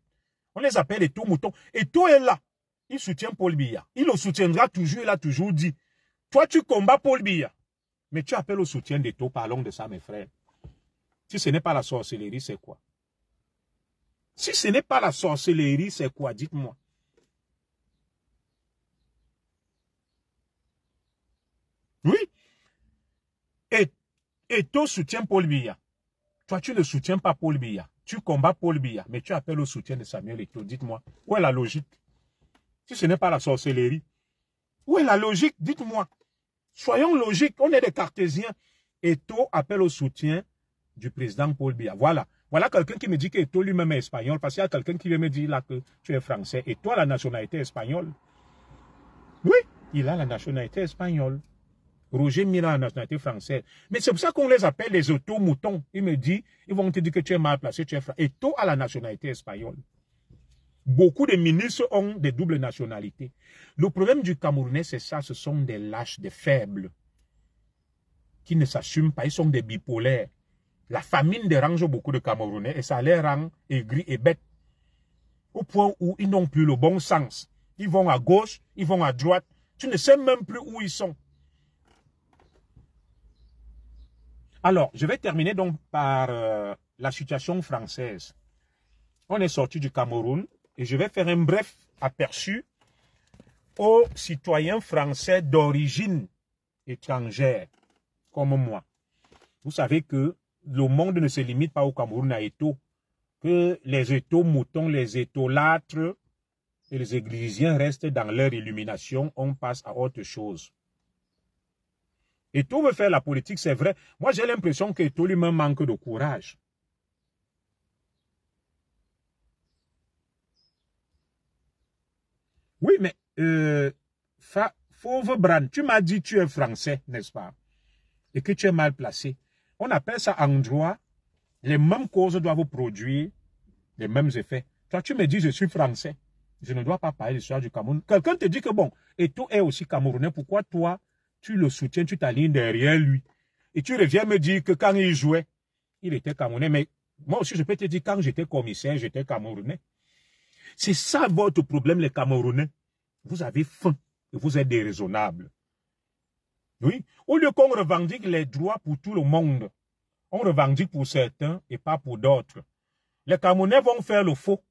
S1: On les appelle les tout moutons. Et tout est là. Il soutient Paul Biya. Il le soutiendra toujours. Il a toujours dit toi, tu combats Paul Biya. Mais tu appelles au soutien de taux. Parlons de ça, mes frères. Si ce n'est pas la sorcellerie, c'est quoi Si ce n'est pas la sorcellerie, c'est quoi Dites-moi. Oui. Et, et toi, soutien Paul Biya. Toi, tu ne soutiens pas Paul Biya. Tu combats Paul Biya, mais tu appelles au soutien de Samuel Eto. Dites-moi, où est la logique Si ce n'est pas la sorcellerie, où est la logique Dites-moi. Soyons logiques, on est des cartésiens. Eto appelle au soutien du président Paul Biya. Voilà. Voilà quelqu'un qui me dit que Eto lui-même est espagnol, parce qu'il y a quelqu'un qui vient me dire là que tu es français. Et toi, la nationalité espagnole. Oui, il a la nationalité espagnole. Roger Mira la nationalité française. Mais c'est pour ça qu'on les appelle les auto-moutons. Il me dit, ils vont te dire que tu es mal placé, tu es français. Eto a la nationalité espagnole. Beaucoup de ministres ont des doubles nationalités. Le problème du Camerounais, c'est ça, ce sont des lâches, des faibles, qui ne s'assument pas, ils sont des bipolaires. La famine dérange beaucoup de Camerounais et ça les rend aigris et bêtes. Au point où ils n'ont plus le bon sens. Ils vont à gauche, ils vont à droite. Tu ne sais même plus où ils sont. Alors, je vais terminer donc par euh, la situation française. On est sorti du Cameroun et je vais faire un bref aperçu aux citoyens français d'origine étrangère, comme moi. Vous savez que le monde ne se limite pas au Cameroun à Eto, que les étaux moutons, les lâtres et les églisiens restent dans leur illumination, on passe à autre chose. Eto veut faire la politique, c'est vrai. Moi, j'ai l'impression qu'Eto lui-même manque de courage. Oui, mais euh, Fauve Brand, tu m'as dit que tu es français, n'est-ce pas Et que tu es mal placé. On appelle ça endroit, droit, les mêmes causes doivent produire les mêmes effets. Toi, tu me dis je suis français, je ne dois pas parler de l'histoire du Cameroun. Quelqu'un te dit que bon, et toi es aussi camerounais, pourquoi toi, tu le soutiens, tu t'alignes derrière lui Et tu reviens me dire que quand il jouait, il était camerounais, mais moi aussi je peux te dire quand j'étais commissaire, j'étais camerounais. C'est ça votre problème, les Camerounais. Vous avez faim et vous êtes déraisonnables. Oui. Au lieu qu'on revendique les droits pour tout le monde, on revendique pour certains et pas pour d'autres. Les Camerounais vont faire le faux.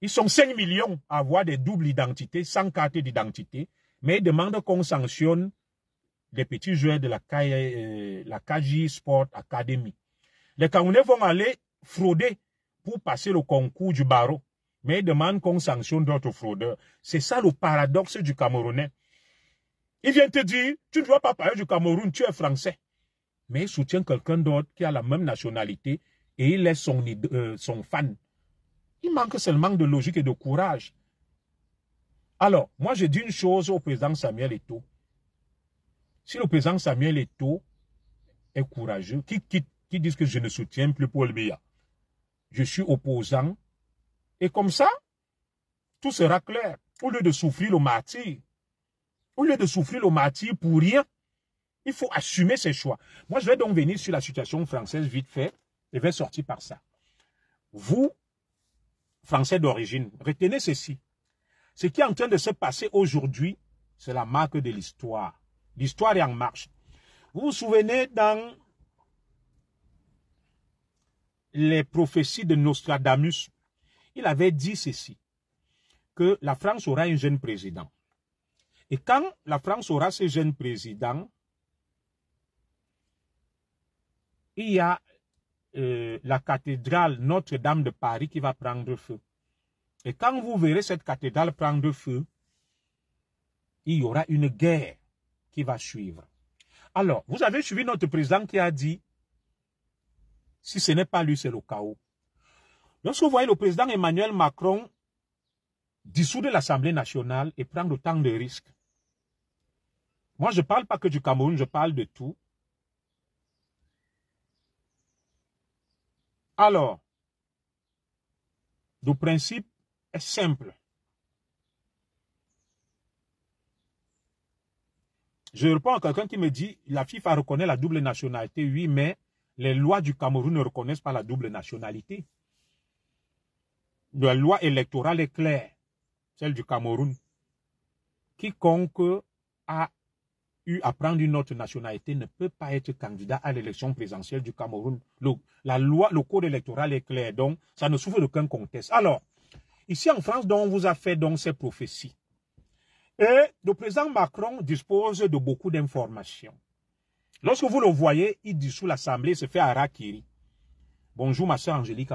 S1: Ils sont 5 millions à avoir des doubles identités, sans carte d'identité, mais ils demandent qu'on sanctionne les petits joueurs de la, euh, la KJ Sport Academy. Les Camerounais vont aller frauder pour passer le concours du barreau mais il demande qu'on sanctionne d'autres fraudeurs. C'est ça le paradoxe du Camerounais. Il vient te dire, tu ne dois pas parler du Cameroun, tu es français. Mais il soutient quelqu'un d'autre qui a la même nationalité et il est son, euh, son fan. Il manque seulement de logique et de courage. Alors, moi, je dis une chose au président Samuel Eto. Si le président Samuel Eto est courageux, qui, qui, qui dit que je ne soutiens plus Paul Biya, je suis opposant et comme ça, tout sera clair. Au lieu de souffrir le martyr, au lieu de souffrir le martyr pour rien, il faut assumer ses choix. Moi, je vais donc venir sur la situation française vite fait et vais sortir par ça. Vous, Français d'origine, retenez ceci. Ce qui est en train de se passer aujourd'hui, c'est la marque de l'histoire. L'histoire est en marche. Vous vous souvenez dans les prophéties de Nostradamus, il avait dit ceci, que la France aura un jeune président. Et quand la France aura ce jeune président, il y a euh, la cathédrale Notre-Dame de Paris qui va prendre feu. Et quand vous verrez cette cathédrale prendre feu, il y aura une guerre qui va suivre. Alors, vous avez suivi notre président qui a dit, si ce n'est pas lui, c'est le chaos. Lorsque vous voyez le président Emmanuel Macron dissoudre l'Assemblée nationale et prendre autant de risques, moi je ne parle pas que du Cameroun, je parle de tout. Alors, le principe est simple. Je réponds à quelqu'un qui me dit la FIFA reconnaît la double nationalité, oui, mais les lois du Cameroun ne reconnaissent pas la double nationalité la loi électorale est claire, celle du Cameroun. Quiconque a eu à prendre une autre nationalité ne peut pas être candidat à l'élection présidentielle du Cameroun. la loi, le code électoral est clair, donc ça ne souffre d'aucun conteste. Alors, ici en France, on vous a fait donc ces prophéties. Et le président Macron dispose de beaucoup d'informations. Lorsque vous le voyez, il dissout l'Assemblée, se fait Rakiri. Bonjour, ma chère Angélique Ce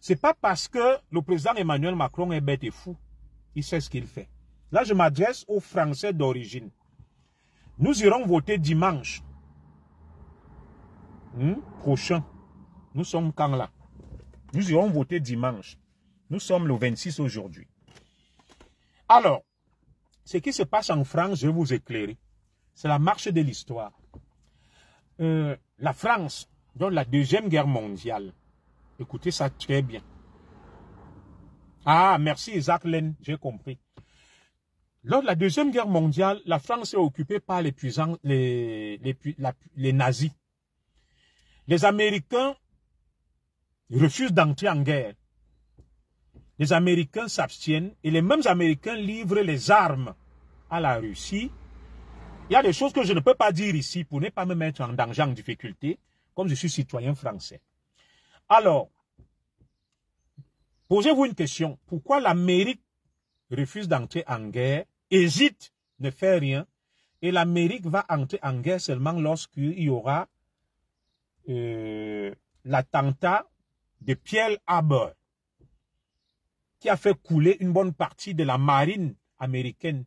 S1: C'est pas parce que le président Emmanuel Macron est bête et fou. Il sait ce qu'il fait. Là, je m'adresse aux Français d'origine. Nous irons voter dimanche hmm? prochain. Nous sommes quand là Nous irons voter dimanche. Nous sommes le 26 aujourd'hui. Alors, ce qui se passe en France, je vais vous éclairer. C'est la marche de l'histoire. Euh, la France dans la Deuxième Guerre mondiale. Écoutez ça très bien. Ah, merci Isaac Len, j'ai compris. Lors de la Deuxième Guerre mondiale, la France est occupée par les, puissants, les, les nazis. Les Américains refusent d'entrer en guerre. Les Américains s'abstiennent et les mêmes Américains livrent les armes à la Russie. Il y a des choses que je ne peux pas dire ici pour ne pas me mettre en danger, en difficulté comme je suis citoyen français. Alors, posez-vous une question. Pourquoi l'Amérique refuse d'entrer en guerre, hésite, ne fait rien, et l'Amérique va entrer en guerre seulement lorsqu'il y aura euh, l'attentat de Pierre Harbor, qui a fait couler une bonne partie de la marine américaine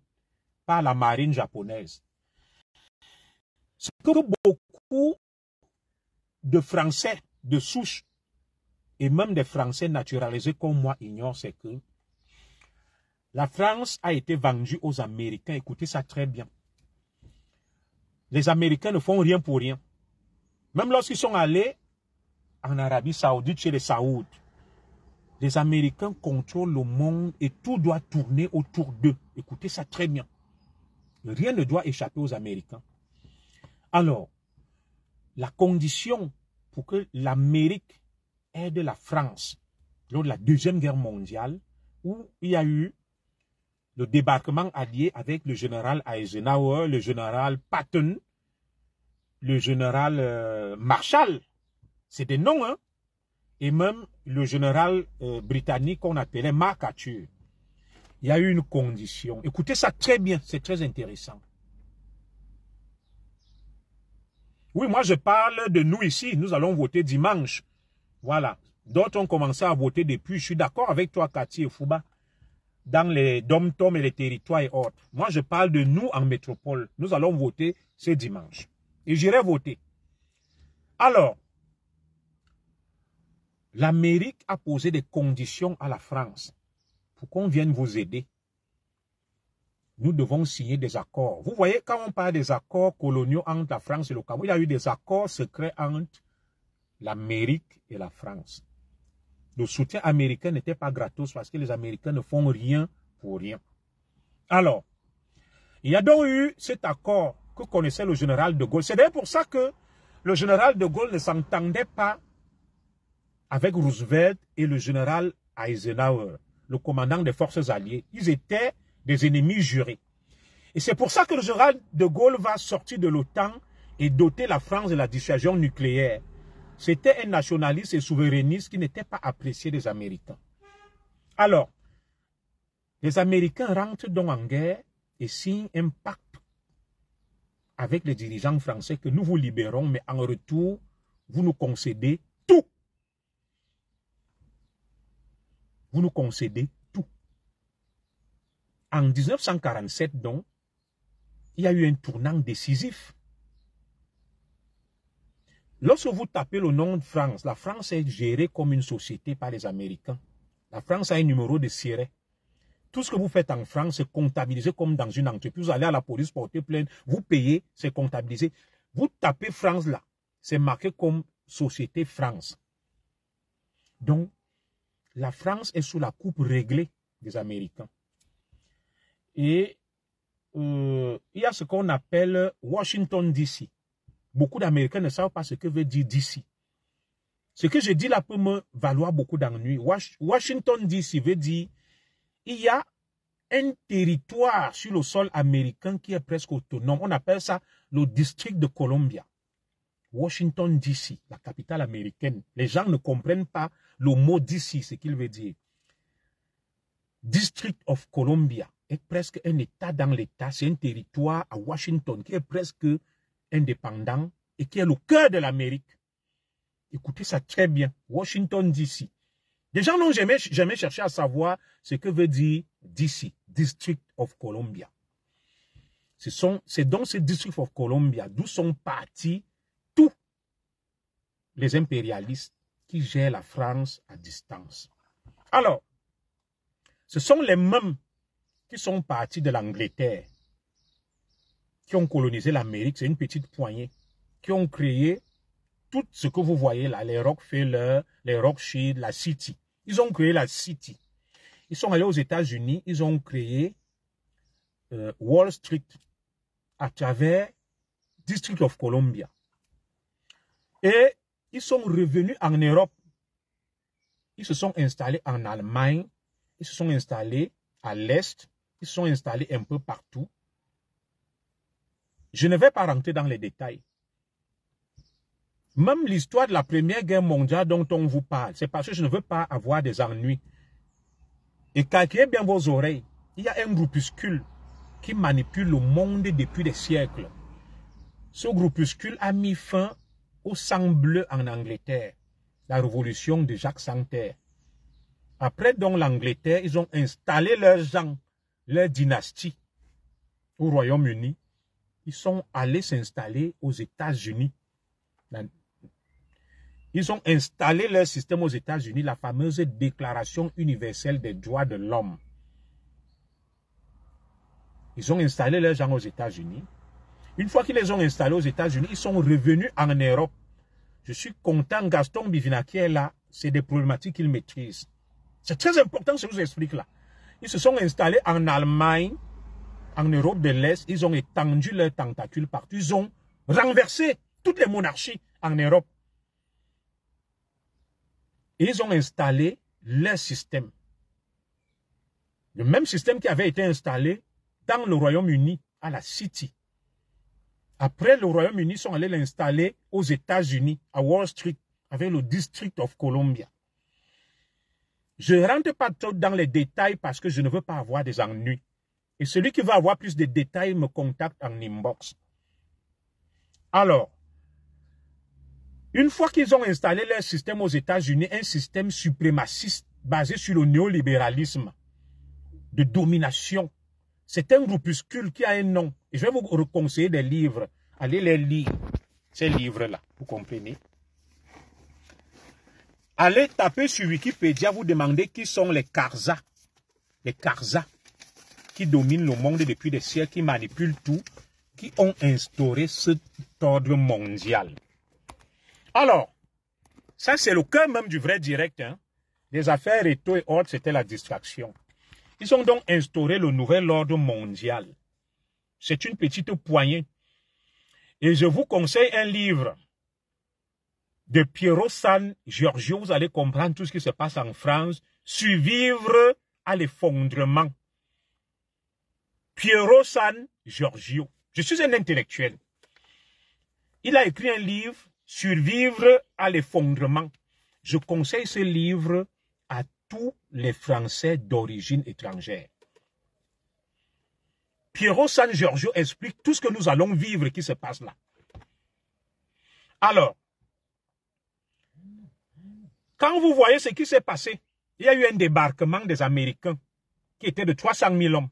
S1: par la marine japonaise. Ce que beaucoup de Français de souche et même des Français naturalisés comme moi ignorent, c'est que la France a été vendue aux Américains. Écoutez ça très bien. Les Américains ne font rien pour rien. Même lorsqu'ils sont allés en Arabie Saoudite chez les Saouds, les Américains contrôlent le monde et tout doit tourner autour d'eux. Écoutez ça très bien. Rien ne doit échapper aux Américains. Alors, la condition pour que l'Amérique aide la France lors de la Deuxième Guerre mondiale, où il y a eu le débarquement allié avec le général Eisenhower, le général Patton, le général euh, Marshall. C'est des noms, hein? Et même le général euh, britannique qu'on appelait MacArthur. Il y a eu une condition. Écoutez ça très bien, c'est très intéressant. Oui, moi je parle de nous ici. Nous allons voter dimanche. Voilà. D'autres ont commencé à voter depuis. Je suis d'accord avec toi, Cathy et Fouba, dans les dom-toms et les territoires et autres. Moi, je parle de nous en métropole. Nous allons voter ce dimanche. Et j'irai voter. Alors, l'Amérique a posé des conditions à la France pour qu'on vienne vous aider nous devons signer des accords. Vous voyez, quand on parle des accords coloniaux entre la France et le Cameroun, il y a eu des accords secrets entre l'Amérique et la France. Le soutien américain n'était pas gratos parce que les Américains ne font rien pour rien. Alors, il y a donc eu cet accord que connaissait le général de Gaulle. C'est d'ailleurs pour ça que le général de Gaulle ne s'entendait pas avec Roosevelt et le général Eisenhower, le commandant des forces alliées. Ils étaient des ennemis jurés. Et c'est pour ça que le général de Gaulle va sortir de l'OTAN et doter la France de la dissuasion nucléaire. C'était un nationaliste et souverainiste qui n'était pas apprécié des Américains. Alors, les Américains rentrent donc en guerre et signent un pacte avec les dirigeants français que nous vous libérons, mais en retour, vous nous concédez tout. Vous nous concédez en 1947, donc, il y a eu un tournant décisif. Lorsque vous tapez le nom de France, la France est gérée comme une société par les Américains. La France a un numéro de siret. Tout ce que vous faites en France, c'est comptabilisé comme dans une entreprise. Vous allez à la police porter plainte, vous payez, c'est comptabilisé. Vous tapez France là, c'est marqué comme société France. Donc, la France est sous la coupe réglée des Américains. Et euh, il y a ce qu'on appelle Washington DC. Beaucoup d'Américains ne savent pas ce que veut dire DC. Ce que je dis là peut me valoir beaucoup d'ennuis. Washington DC veut dire il y a un territoire sur le sol américain qui est presque autonome. On appelle ça le district de Columbia. Washington DC, la capitale américaine. Les gens ne comprennent pas le mot DC, ce qu'il veut dire. District of Columbia est presque un État dans l'État, c'est un territoire à Washington qui est presque indépendant et qui est le cœur de l'Amérique. Écoutez ça très bien, Washington DC. Des gens n'ont jamais, jamais cherché à savoir ce que veut dire DC, District of Columbia. C'est dans ce District of Columbia d'où sont partis tous les impérialistes qui gèrent la France à distance. Alors, ce sont les mêmes qui sont partis de l'Angleterre, qui ont colonisé l'Amérique, c'est une petite poignée, qui ont créé tout ce que vous voyez là, les Rockefeller, les Rothschild, la City. Ils ont créé la City. Ils sont allés aux États-Unis, ils ont créé euh, Wall Street à travers District of Columbia. Et ils sont revenus en Europe. Ils se sont installés en Allemagne, ils se sont installés à l'Est, ils sont installés un peu partout. Je ne vais pas rentrer dans les détails. Même l'histoire de la Première Guerre mondiale dont on vous parle, c'est parce que je ne veux pas avoir des ennuis. Et calquez bien vos oreilles. Il y a un groupuscule qui manipule le monde depuis des siècles. Ce groupuscule a mis fin au sang bleu en Angleterre, la révolution de Jacques Santerre. Après donc l'Angleterre, ils ont installé leurs gens les dynasties au Royaume-Uni, ils sont allés s'installer aux États-Unis. Ils ont installé leur système aux États-Unis, la fameuse Déclaration universelle des droits de l'homme. Ils ont installé leurs gens aux États-Unis. Une fois qu'ils les ont installés aux États-Unis, ils sont revenus en Europe. Je suis content, Gaston Bivina qui est là, c'est des problématiques qu'il maîtrise. C'est très important que je vous explique là. Ils se sont installés en Allemagne, en Europe de l'Est. Ils ont étendu leurs tentacules partout. Ils ont renversé toutes les monarchies en Europe. Et ils ont installé leur système. Le même système qui avait été installé dans le Royaume-Uni, à la City. Après, le Royaume-Uni sont allés l'installer aux États-Unis, à Wall Street, avec le District of Columbia. Je ne rentre pas trop dans les détails parce que je ne veux pas avoir des ennuis. Et celui qui veut avoir plus de détails me contacte en inbox. Alors, une fois qu'ils ont installé leur système aux États-Unis, un système suprémaciste basé sur le néolibéralisme de domination, c'est un groupuscule qui a un nom. Et je vais vous conseiller des livres. Allez les lire, ces livres-là, vous comprenez Allez taper sur Wikipédia, vous demandez qui sont les Karzas. Les Karzas qui dominent le monde depuis des siècles, qui manipulent tout, qui ont instauré cet ordre mondial. Alors, ça c'est le cœur même du vrai direct. Hein. Les affaires et tout et autres, c'était la distraction. Ils ont donc instauré le nouvel ordre mondial. C'est une petite poignée. Et je vous conseille un livre de Piero San Giorgio, vous allez comprendre tout ce qui se passe en France, survivre à l'effondrement. Piero San Giorgio, je suis un intellectuel. Il a écrit un livre, Survivre à l'effondrement. Je conseille ce livre à tous les Français d'origine étrangère. Piero San Giorgio explique tout ce que nous allons vivre qui se passe là. Alors, quand vous voyez ce qui s'est passé, il y a eu un débarquement des Américains qui était de 300 000 hommes.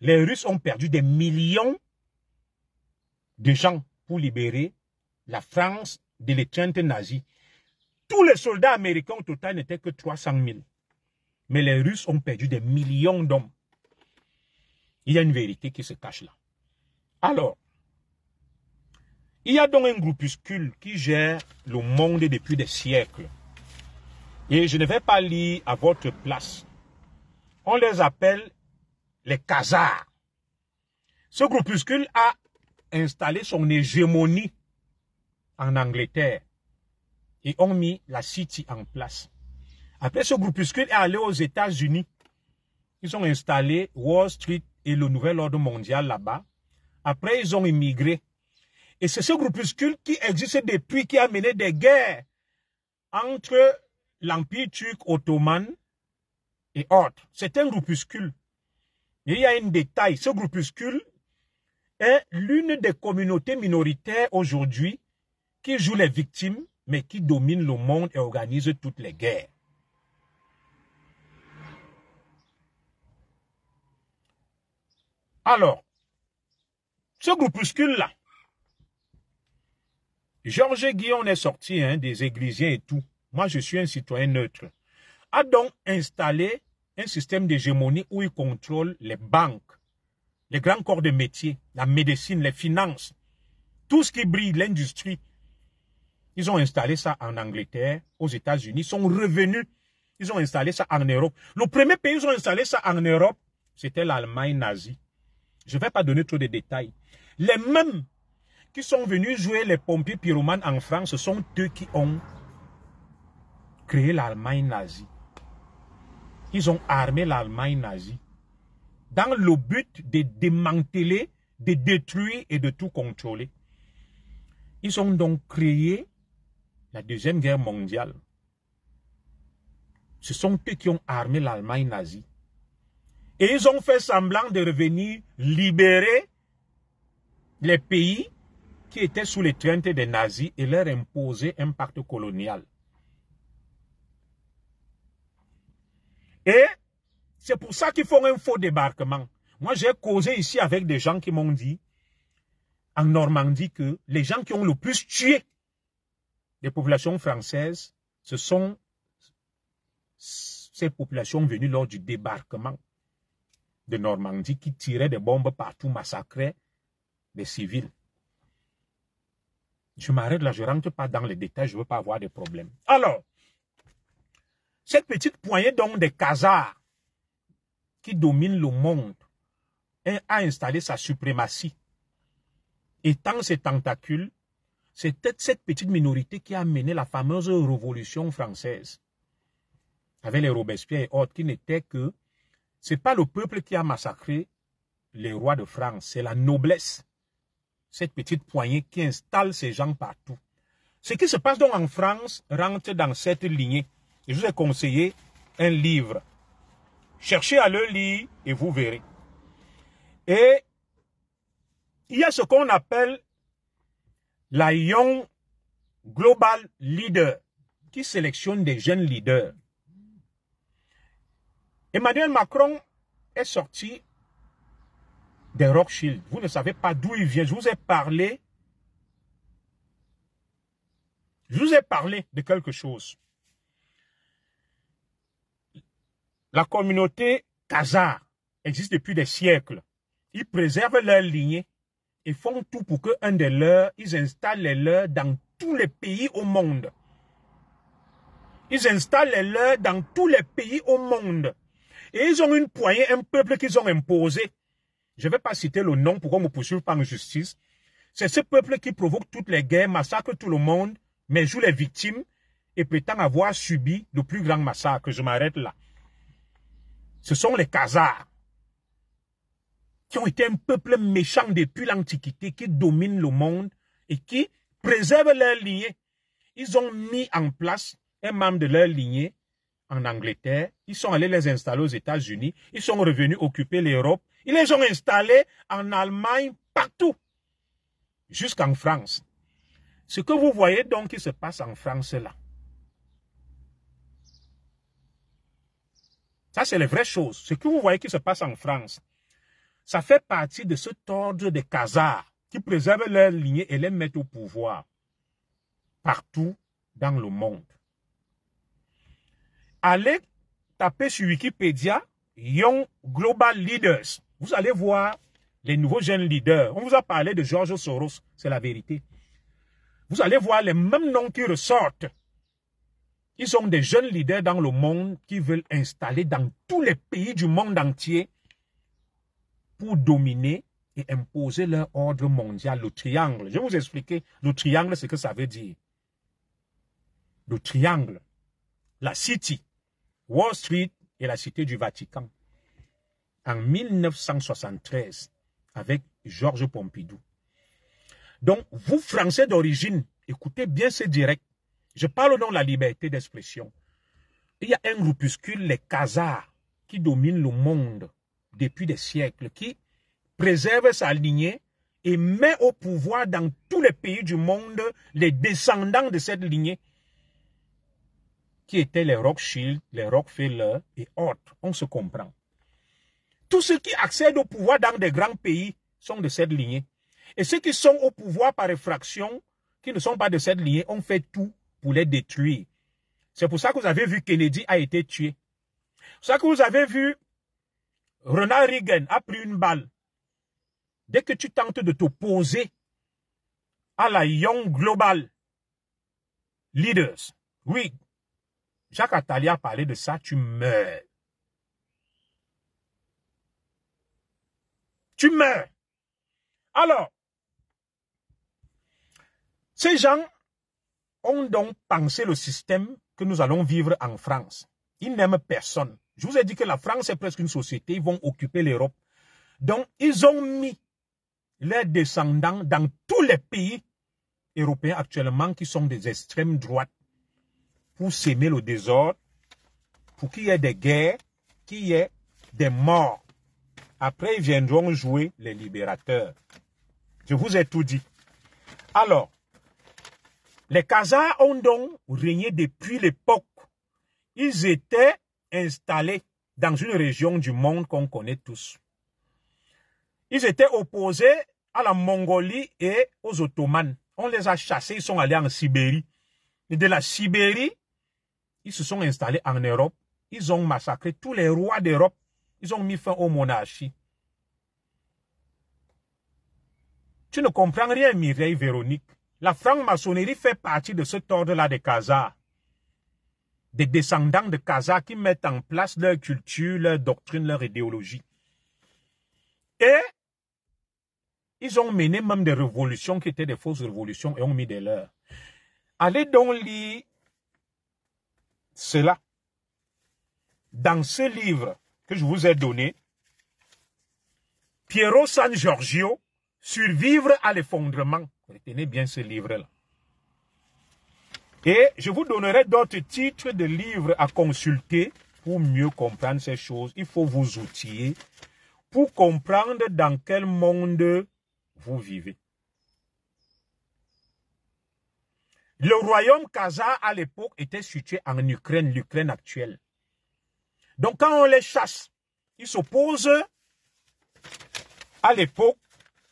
S1: Les Russes ont perdu des millions de gens pour libérer la France de l'étreinte nazie. Tous les soldats américains au total n'étaient que 300 000. Mais les Russes ont perdu des millions d'hommes. Il y a une vérité qui se cache là. Alors, il y a donc un groupuscule qui gère le monde depuis des siècles. Et je ne vais pas lire à votre place. On les appelle les Khazars. Ce groupuscule a installé son hégémonie en Angleterre et ont mis la City en place. Après, ce groupuscule est allé aux États-Unis. Ils ont installé Wall Street et le nouvel ordre mondial là-bas. Après, ils ont immigré. Et c'est ce groupuscule qui existe depuis, qui a mené des guerres entre l'Empire turc ottoman et autres. C'est un groupuscule. il y a un détail. Ce groupuscule est l'une des communautés minoritaires aujourd'hui qui joue les victimes, mais qui domine le monde et organise toutes les guerres. Alors, ce groupuscule-là, Georges Guillaume est sorti hein, des églisiens et tout. Moi, je suis un citoyen neutre. A donc installé un système d'hégémonie où ils contrôlent les banques, les grands corps de métier, la médecine, les finances, tout ce qui brille, l'industrie. Ils ont installé ça en Angleterre, aux États-Unis, sont revenus. Ils ont installé ça en Europe. Le premier pays où ils ont installé ça en Europe, c'était l'Allemagne nazie. Je ne vais pas donner trop de détails. Les mêmes qui sont venus jouer les pompiers pyromanes en France, ce sont eux qui ont créé l'Allemagne nazie. Ils ont armé l'Allemagne nazie dans le but de démanteler, de détruire et de tout contrôler. Ils ont donc créé la Deuxième Guerre mondiale. Ce sont eux qui ont armé l'Allemagne nazie. Et ils ont fait semblant de revenir libérer les pays qui étaient sous les traintes des nazis et leur imposer un pacte colonial. c'est pour ça qu'ils font un faux débarquement. Moi, j'ai causé ici avec des gens qui m'ont dit, en Normandie, que les gens qui ont le plus tué les populations françaises, ce sont ces populations venues lors du débarquement de Normandie qui tiraient des bombes partout, massacraient des civils. Je m'arrête là, je ne rentre pas dans les détails, je ne veux pas avoir de problèmes. Alors, cette petite poignée donc des Khazars qui domine le monde a installé sa suprématie. Et tant ses tentacules, c'est peut-être cette petite minorité qui a mené la fameuse révolution française. Avec les Robespierre et autres qui n'étaient que, c'est pas le peuple qui a massacré les rois de France, c'est la noblesse. Cette petite poignée qui installe ces gens partout. Ce qui se passe donc en France rentre dans cette lignée je vous ai conseillé un livre. Cherchez à le lire et vous verrez. Et il y a ce qu'on appelle la Young Global Leader qui sélectionne des jeunes leaders. Emmanuel Macron est sorti des Rothschild. Vous ne savez pas d'où il vient. Je vous ai parlé. Je vous ai parlé de quelque chose. La communauté Khazar existe depuis des siècles. Ils préservent leur lignée et font tout pour qu'un un des leurs, ils installent les leurs dans tous les pays au monde. Ils installent les leurs dans tous les pays au monde. Et ils ont une poignée, un peuple qu'ils ont imposé. Je ne vais pas citer le nom pour qu'on me poursuive par justice. C'est ce peuple qui provoque toutes les guerres, massacre tout le monde, mais joue les victimes et prétend avoir subi le plus grand massacre. Je m'arrête là ce sont les Khazars, qui ont été un peuple méchant depuis l'Antiquité, qui domine le monde et qui préserve leur lignée. Ils ont mis en place un membre de leur lignée en Angleterre. Ils sont allés les installer aux États-Unis. Ils sont revenus occuper l'Europe. Ils les ont installés en Allemagne, partout, jusqu'en France. Ce que vous voyez donc qui se passe en France là, Ça, c'est les vraies choses. Ce que vous voyez qui se passe en France, ça fait partie de cet ordre des casards qui préservent leurs lignée et les mettent au pouvoir partout dans le monde. Allez taper sur Wikipédia Young Global Leaders. Vous allez voir les nouveaux jeunes leaders. On vous a parlé de George Soros, c'est la vérité. Vous allez voir les mêmes noms qui ressortent. Ils sont des jeunes leaders dans le monde qui veulent installer dans tous les pays du monde entier pour dominer et imposer leur ordre mondial, le triangle. Je vais vous expliquer le triangle, ce que ça veut dire. Le triangle, la City, Wall Street et la Cité du Vatican. En 1973, avec Georges Pompidou. Donc, vous, Français d'origine, écoutez bien ce direct. Je parle donc de la liberté d'expression. Il y a un groupuscule, les Khazars, qui domine le monde depuis des siècles, qui préserve sa lignée et met au pouvoir dans tous les pays du monde les descendants de cette lignée, qui étaient les Rothschild, les Rockefeller et autres. On se comprend. Tous ceux qui accèdent au pouvoir dans des grands pays sont de cette lignée. Et ceux qui sont au pouvoir par effraction, qui ne sont pas de cette lignée, ont fait tout pour les détruire. C'est pour ça que vous avez vu Kennedy a été tué. C'est pour ça que vous avez vu Ronald Reagan a pris une balle. Dès que tu tentes de t'opposer à la Young Global Leaders, oui, Jacques Attali a parlé de ça, tu meurs. Tu meurs. Alors, ces gens ont donc pensé le système que nous allons vivre en France. Ils n'aiment personne. Je vous ai dit que la France est presque une société, ils vont occuper l'Europe. Donc, ils ont mis leurs descendants dans tous les pays européens actuellement qui sont des extrêmes droites pour s'aimer le désordre, pour qu'il y ait des guerres, qu'il y ait des morts. Après, ils viendront jouer les libérateurs. Je vous ai tout dit. Alors, les Khazars ont donc régné depuis l'époque. Ils étaient installés dans une région du monde qu'on connaît tous. Ils étaient opposés à la Mongolie et aux Ottomans. On les a chassés, ils sont allés en Sibérie. Et de la Sibérie, ils se sont installés en Europe. Ils ont massacré tous les rois d'Europe. Ils ont mis fin aux monarchies. Tu ne comprends rien, Mireille Véronique. La franc-maçonnerie fait partie de cet ordre-là des Khazars. Des descendants de Khazars qui mettent en place leur culture, leur doctrine, leur idéologie. Et ils ont mené même des révolutions qui étaient des fausses révolutions et ont mis des leurs. Allez donc lire cela. Dans ce livre que je vous ai donné, Piero San Giorgio, Survivre à l'effondrement. Retenez bien ce livre-là. Et je vous donnerai d'autres titres de livres à consulter pour mieux comprendre ces choses. Il faut vous outiller pour comprendre dans quel monde vous vivez. Le royaume Khazar à l'époque était situé en Ukraine, l'Ukraine actuelle. Donc quand on les chasse, ils s'opposent à l'époque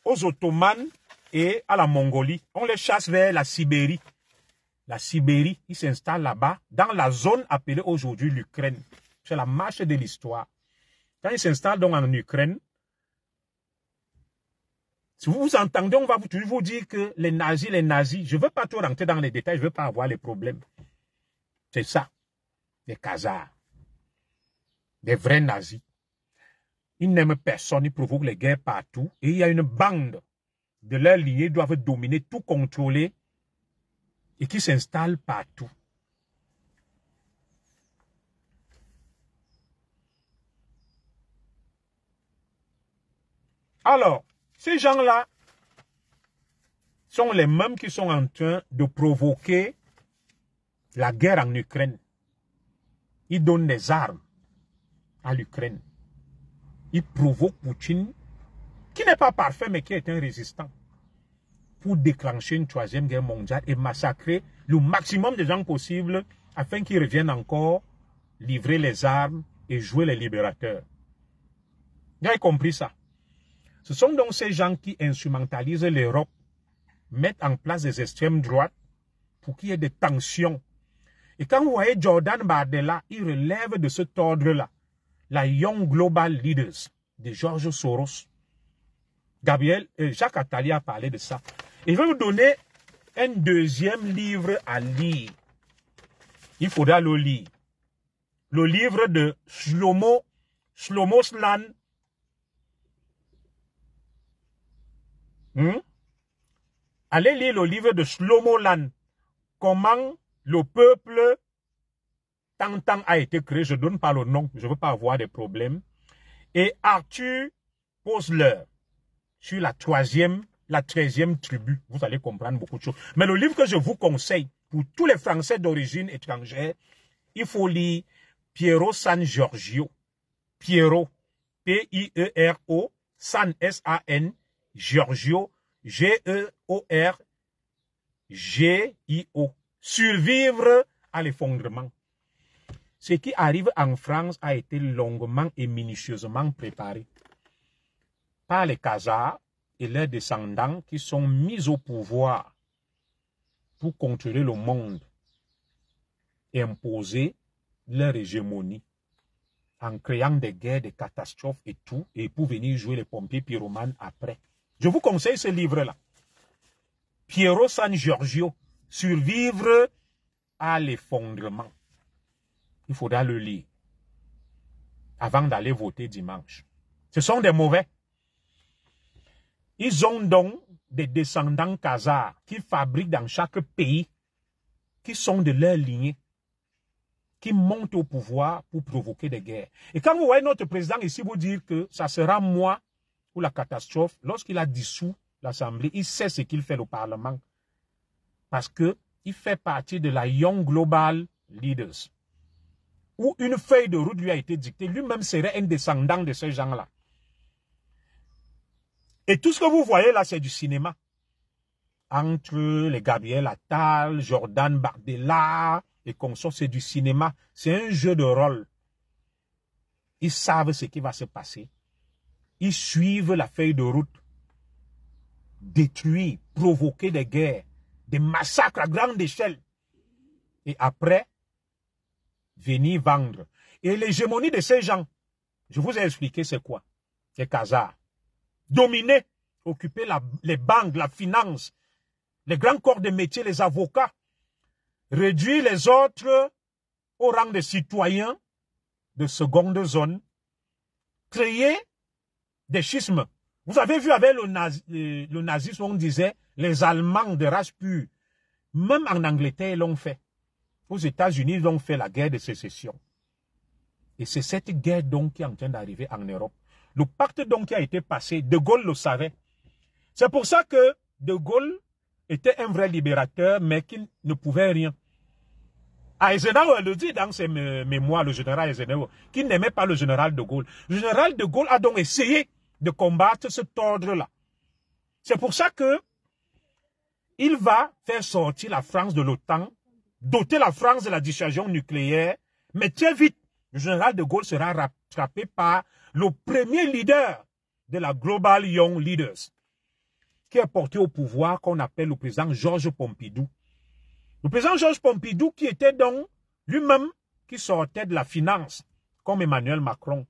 S1: aux Ottomans et à la Mongolie. On les chasse vers la Sibérie. La Sibérie, ils s'installent là-bas, dans la zone appelée aujourd'hui l'Ukraine. C'est la marche de l'histoire. Quand ils s'installent donc en Ukraine, si vous vous entendez, on va vous, toujours vous dire que les nazis, les nazis, je ne veux pas tout rentrer dans les détails, je ne veux pas avoir les problèmes. C'est ça, des kazars. des vrais nazis. Ils n'aiment personne, ils provoquent les guerres partout. Et il y a une bande de leurs liés doivent dominer, tout contrôler et qui s'installent partout. Alors, ces gens-là sont les mêmes qui sont en train de provoquer la guerre en Ukraine. Ils donnent des armes à l'Ukraine. Ils provoquent Poutine qui n'est pas parfait, mais qui est un résistant, pour déclencher une troisième guerre mondiale et massacrer le maximum de gens possible afin qu'ils reviennent encore livrer les armes et jouer les libérateurs. Vous avez compris ça. Ce sont donc ces gens qui instrumentalisent l'Europe, mettent en place des extrêmes droites pour qu'il y ait des tensions. Et quand vous voyez Jordan Bardella, il relève de cet ordre-là, la Young Global Leaders de George Soros. Gabriel, euh, Jacques Attali a parlé de ça. Et je vais vous donner un deuxième livre à lire. Il faudra le lire. Le livre de Shlomo, Shlomo Slan. Hmm? Allez lire le livre de Shlomo Comment le peuple Tantan a été créé. Je ne donne pas le nom. Je veux pas avoir des problèmes. Et Arthur Posler sur la troisième, la treizième tribu. Vous allez comprendre beaucoup de choses. Mais le livre que je vous conseille pour tous les Français d'origine étrangère, il faut lire Piero San Giorgio. Piero, P-I-E-R-O, San, S-A-N, Giorgio, G-E-O-R, G-I-O. Survivre à l'effondrement. Ce qui arrive en France a été longuement et minutieusement préparé par les Khazars et leurs descendants qui sont mis au pouvoir pour contrôler le monde et imposer leur hégémonie en créant des guerres, des catastrophes et tout, et pour venir jouer les pompiers pyromanes après. Je vous conseille ce livre-là. Piero San Giorgio, Survivre à l'effondrement. Il faudra le lire avant d'aller voter dimanche. Ce sont des mauvais. Ils ont donc des descendants kazars qui fabriquent dans chaque pays, qui sont de leur lignée, qui montent au pouvoir pour provoquer des guerres. Et quand vous voyez notre président ici vous dire que ça sera moi ou la catastrophe, lorsqu'il a dissous l'Assemblée, il sait ce qu'il fait au Parlement. Parce qu'il fait partie de la Young Global Leaders, où une feuille de route lui a été dictée. Lui-même serait un descendant de ces gens-là. Et tout ce que vous voyez là, c'est du cinéma. Entre les Gabriel Attal, Jordan Bardella et consorts, c'est du cinéma. C'est un jeu de rôle. Ils savent ce qui va se passer. Ils suivent la feuille de route. Détruire, provoquer des guerres, des massacres à grande échelle. Et après, venir vendre. Et l'hégémonie de ces gens, je vous ai expliqué c'est quoi. C'est Khazar dominer, occuper les banques, la finance, les grands corps de métier, les avocats, réduire les autres au rang de citoyens de seconde zone, créer des schismes. Vous avez vu avec euh, le, nazisme, on disait les Allemands de race pure. Même en Angleterre, l'ont fait. Aux États-Unis, ils ont fait la guerre de sécession. Et c'est cette guerre donc qui est en train d'arriver en Europe. Le pacte donc qui a été passé, De Gaulle le savait. C'est pour ça que De Gaulle était un vrai libérateur, mais qu'il ne pouvait rien. Eisenhower le dit dans ses mémoires, le général Eisenhower, qu'il n'aimait pas le général de Gaulle. Le général de Gaulle a donc essayé de combattre cet ordre-là. C'est pour ça que il va faire sortir la France de l'OTAN, doter la France de la dissuasion nucléaire, mais très vite, le général de Gaulle sera rattrapé par le premier leader de la Global Young Leaders, qui a porté au pouvoir qu'on appelle le président Georges Pompidou. Le président Georges Pompidou qui était donc lui-même qui sortait de la finance, comme Emmanuel Macron.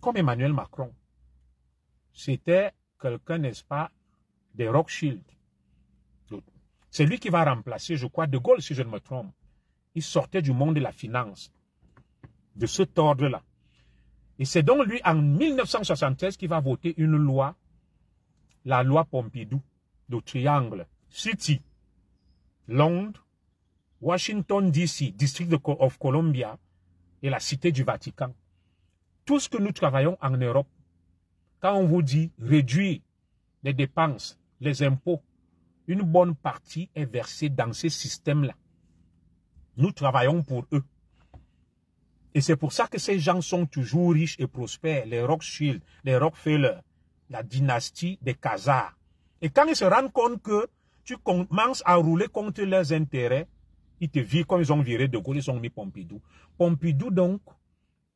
S1: Comme Emmanuel Macron. C'était quelqu'un, n'est-ce pas, des Rothschild. C'est lui qui va remplacer, je crois, De Gaulle, si je ne me trompe. Il sortait du monde de la finance de cet ordre-là. Et c'est donc lui, en 1973, qui va voter une loi, la loi Pompidou, de Triangle, City, Londres, Washington DC, District of Columbia et la Cité du Vatican. Tout ce que nous travaillons en Europe, quand on vous dit réduire les dépenses, les impôts, une bonne partie est versée dans ces systèmes-là. Nous travaillons pour eux. Et c'est pour ça que ces gens sont toujours riches et prospères, les Rothschild, les Rockefeller, la dynastie des Khazars. Et quand ils se rendent compte que tu commences à rouler contre leurs intérêts, ils te virent comme ils ont viré De Gaulle, ils ont mis Pompidou. Pompidou, donc,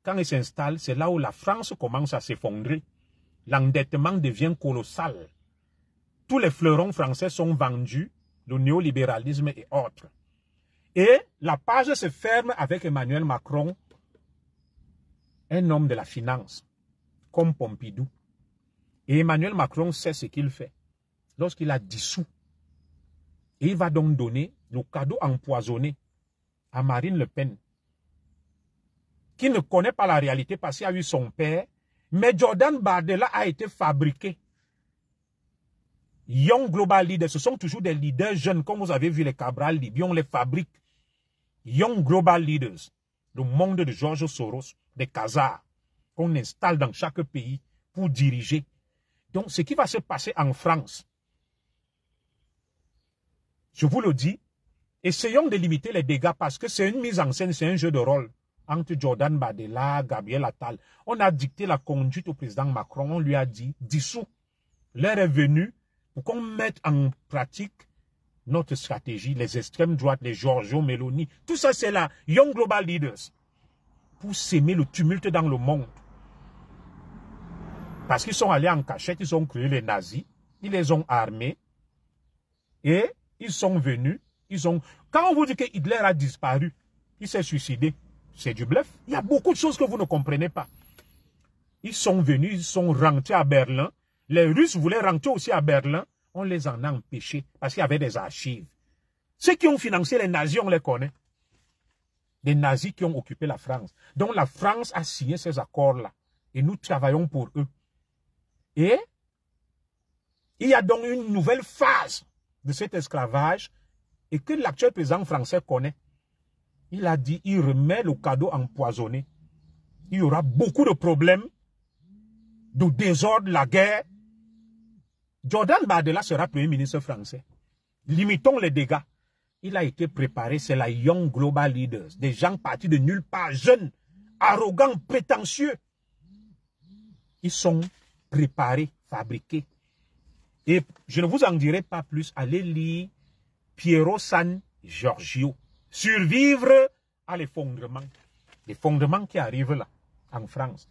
S1: quand il s'installe, c'est là où la France commence à s'effondrer. L'endettement devient colossal. Tous les fleurons français sont vendus, le néolibéralisme et autres. Et la page se ferme avec Emmanuel Macron un homme de la finance, comme Pompidou. Et Emmanuel Macron sait ce qu'il fait lorsqu'il a dissous. Et il va donc donner le cadeau empoisonné à Marine Le Pen, qui ne connaît pas la réalité parce qu'il a eu son père. Mais Jordan Bardella a été fabriqué. Young Global Leaders, ce sont toujours des leaders jeunes, comme vous avez vu les Cabral Liby, on les fabrique. Young Global Leaders, le monde de George Soros, des casards qu'on installe dans chaque pays pour diriger. Donc, ce qui va se passer en France, je vous le dis, essayons de limiter les dégâts parce que c'est une mise en scène, c'est un jeu de rôle entre Jordan Badella, Gabriel Attal. On a dicté la conduite au président Macron, on lui a dit, dissous, l'heure est venue pour qu'on mette en pratique notre stratégie, les extrêmes droites, les Giorgio Meloni, tout ça c'est là Young Global Leaders pour s'aimer le tumulte dans le monde. Parce qu'ils sont allés en cachette, ils ont créé les nazis, ils les ont armés et ils sont venus, ils ont... Quand on vous dit que Hitler a disparu, il s'est suicidé, c'est du bluff. Il y a beaucoup de choses que vous ne comprenez pas. Ils sont venus, ils sont rentrés à Berlin. Les Russes voulaient rentrer aussi à Berlin. On les en a empêchés parce qu'il y avait des archives. Ceux qui ont financé les nazis, on les connaît des nazis qui ont occupé la France. Donc la France a signé ces accords-là. Et nous travaillons pour eux. Et il y a donc une nouvelle phase de cet esclavage et que l'actuel président français connaît. Il a dit, il remet le cadeau empoisonné. Il y aura beaucoup de problèmes, de désordre, la guerre. Jordan Bardella sera premier ministre français. Limitons les dégâts. Il a été préparé, c'est la Young Global Leaders, des gens partis de nulle part, jeunes, arrogants, prétentieux. Ils sont préparés, fabriqués. Et je ne vous en dirai pas plus, allez lire Piero San Giorgio. Survivre à l'effondrement. L'effondrement qui arrive là, en France.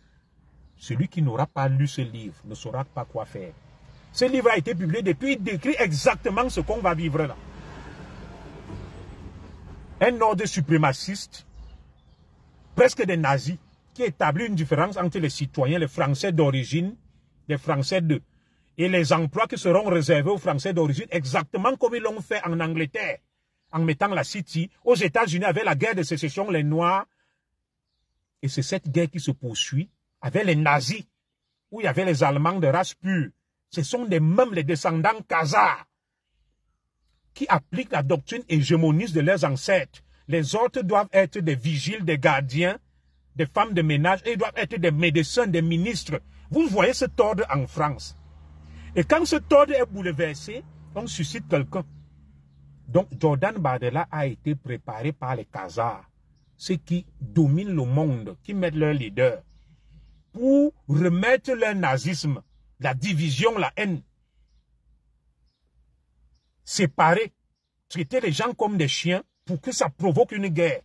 S1: Celui qui n'aura pas lu ce livre ne saura pas quoi faire. Ce livre a été publié depuis, il décrit exactement ce qu'on va vivre là un ordre suprémaciste, presque des nazis, qui établit une différence entre les citoyens, les Français d'origine, les Français de, et les emplois qui seront réservés aux Français d'origine, exactement comme ils l'ont fait en Angleterre, en mettant la City. Aux États-Unis, avec la guerre de sécession, les Noirs. Et c'est cette guerre qui se poursuit avec les nazis, où il y avait les Allemands de race pure. Ce sont des mêmes les descendants khazars qui appliquent la doctrine hégémoniste de leurs ancêtres. Les autres doivent être des vigiles, des gardiens, des femmes de ménage, et ils doivent être des médecins, des ministres. Vous voyez cet ordre en France. Et quand ce ordre est bouleversé, on suscite quelqu'un. Donc Jordan Bardella a été préparé par les Khazars, ceux qui dominent le monde, qui mettent leurs leaders pour remettre le nazisme, la division, la haine, séparer, traiter les gens comme des chiens pour que ça provoque une guerre.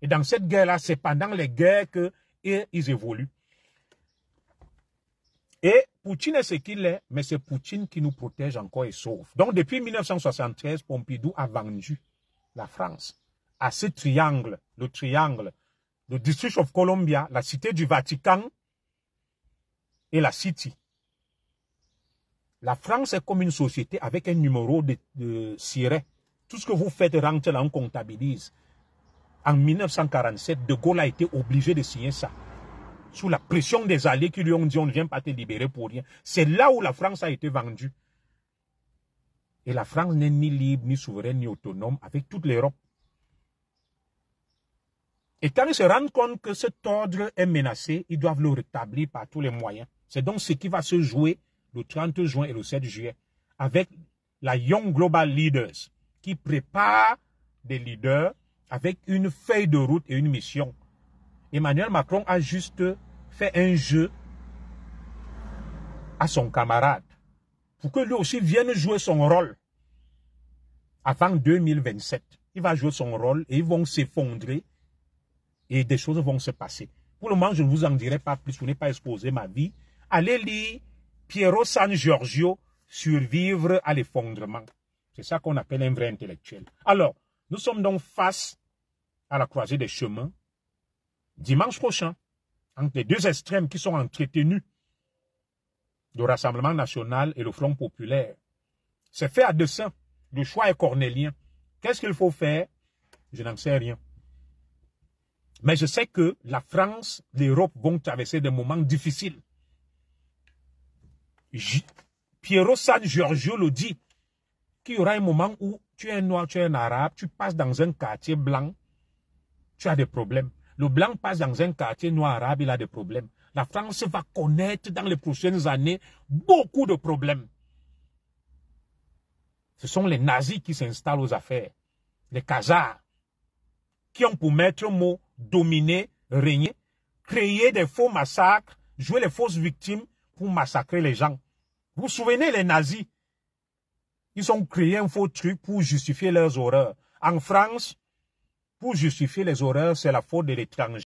S1: Et dans cette guerre-là, c'est pendant les guerres qu'ils évoluent. Et Poutine est ce qu'il est, mais c'est Poutine qui nous protège encore et sauve. Donc depuis 1973, Pompidou a vendu la France à ce triangle, le triangle, le District of Columbia, la cité du Vatican et la City. La France est comme une société avec un numéro de, de Tout ce que vous faites rentre là, on comptabilise. En 1947, De Gaulle a été obligé de signer ça. Sous la pression des alliés qui lui ont dit on ne vient pas te libérer pour rien. C'est là où la France a été vendue. Et la France n'est ni libre, ni souveraine, ni autonome avec toute l'Europe. Et quand ils se rendent compte que cet ordre est menacé, ils doivent le rétablir par tous les moyens. C'est donc ce qui va se jouer le 30 juin et le 7 juillet avec la Young Global Leaders qui prépare des leaders avec une feuille de route et une mission. Emmanuel Macron a juste fait un jeu à son camarade pour que lui aussi vienne jouer son rôle. Avant 2027, il va jouer son rôle et ils vont s'effondrer et des choses vont se passer. Pour le moment, je ne vous en dirai pas plus, je n'ai pas exposé ma vie. Allez lire Piero San Giorgio survivre à l'effondrement. C'est ça qu'on appelle un vrai intellectuel. Alors, nous sommes donc face à la croisée des chemins dimanche prochain, entre les deux extrêmes qui sont entretenus, le Rassemblement national et le Front populaire. C'est fait à dessein. Le choix est cornélien. Qu'est-ce qu'il faut faire Je n'en sais rien. Mais je sais que la France, l'Europe vont traverser des moments difficiles. Piero San Giorgio le dit, qu'il y aura un moment où tu es un noir, tu es un arabe, tu passes dans un quartier blanc, tu as des problèmes. Le blanc passe dans un quartier noir arabe, il a des problèmes. La France va connaître dans les prochaines années beaucoup de problèmes. Ce sont les nazis qui s'installent aux affaires, les Khazars, qui ont pour maître mot dominer, régner, créer des faux massacres, jouer les fausses victimes pour massacrer les gens. Vous vous souvenez, les nazis, ils ont créé un faux truc pour justifier leurs horreurs. En France, pour justifier les horreurs, c'est la faute de l'étranger.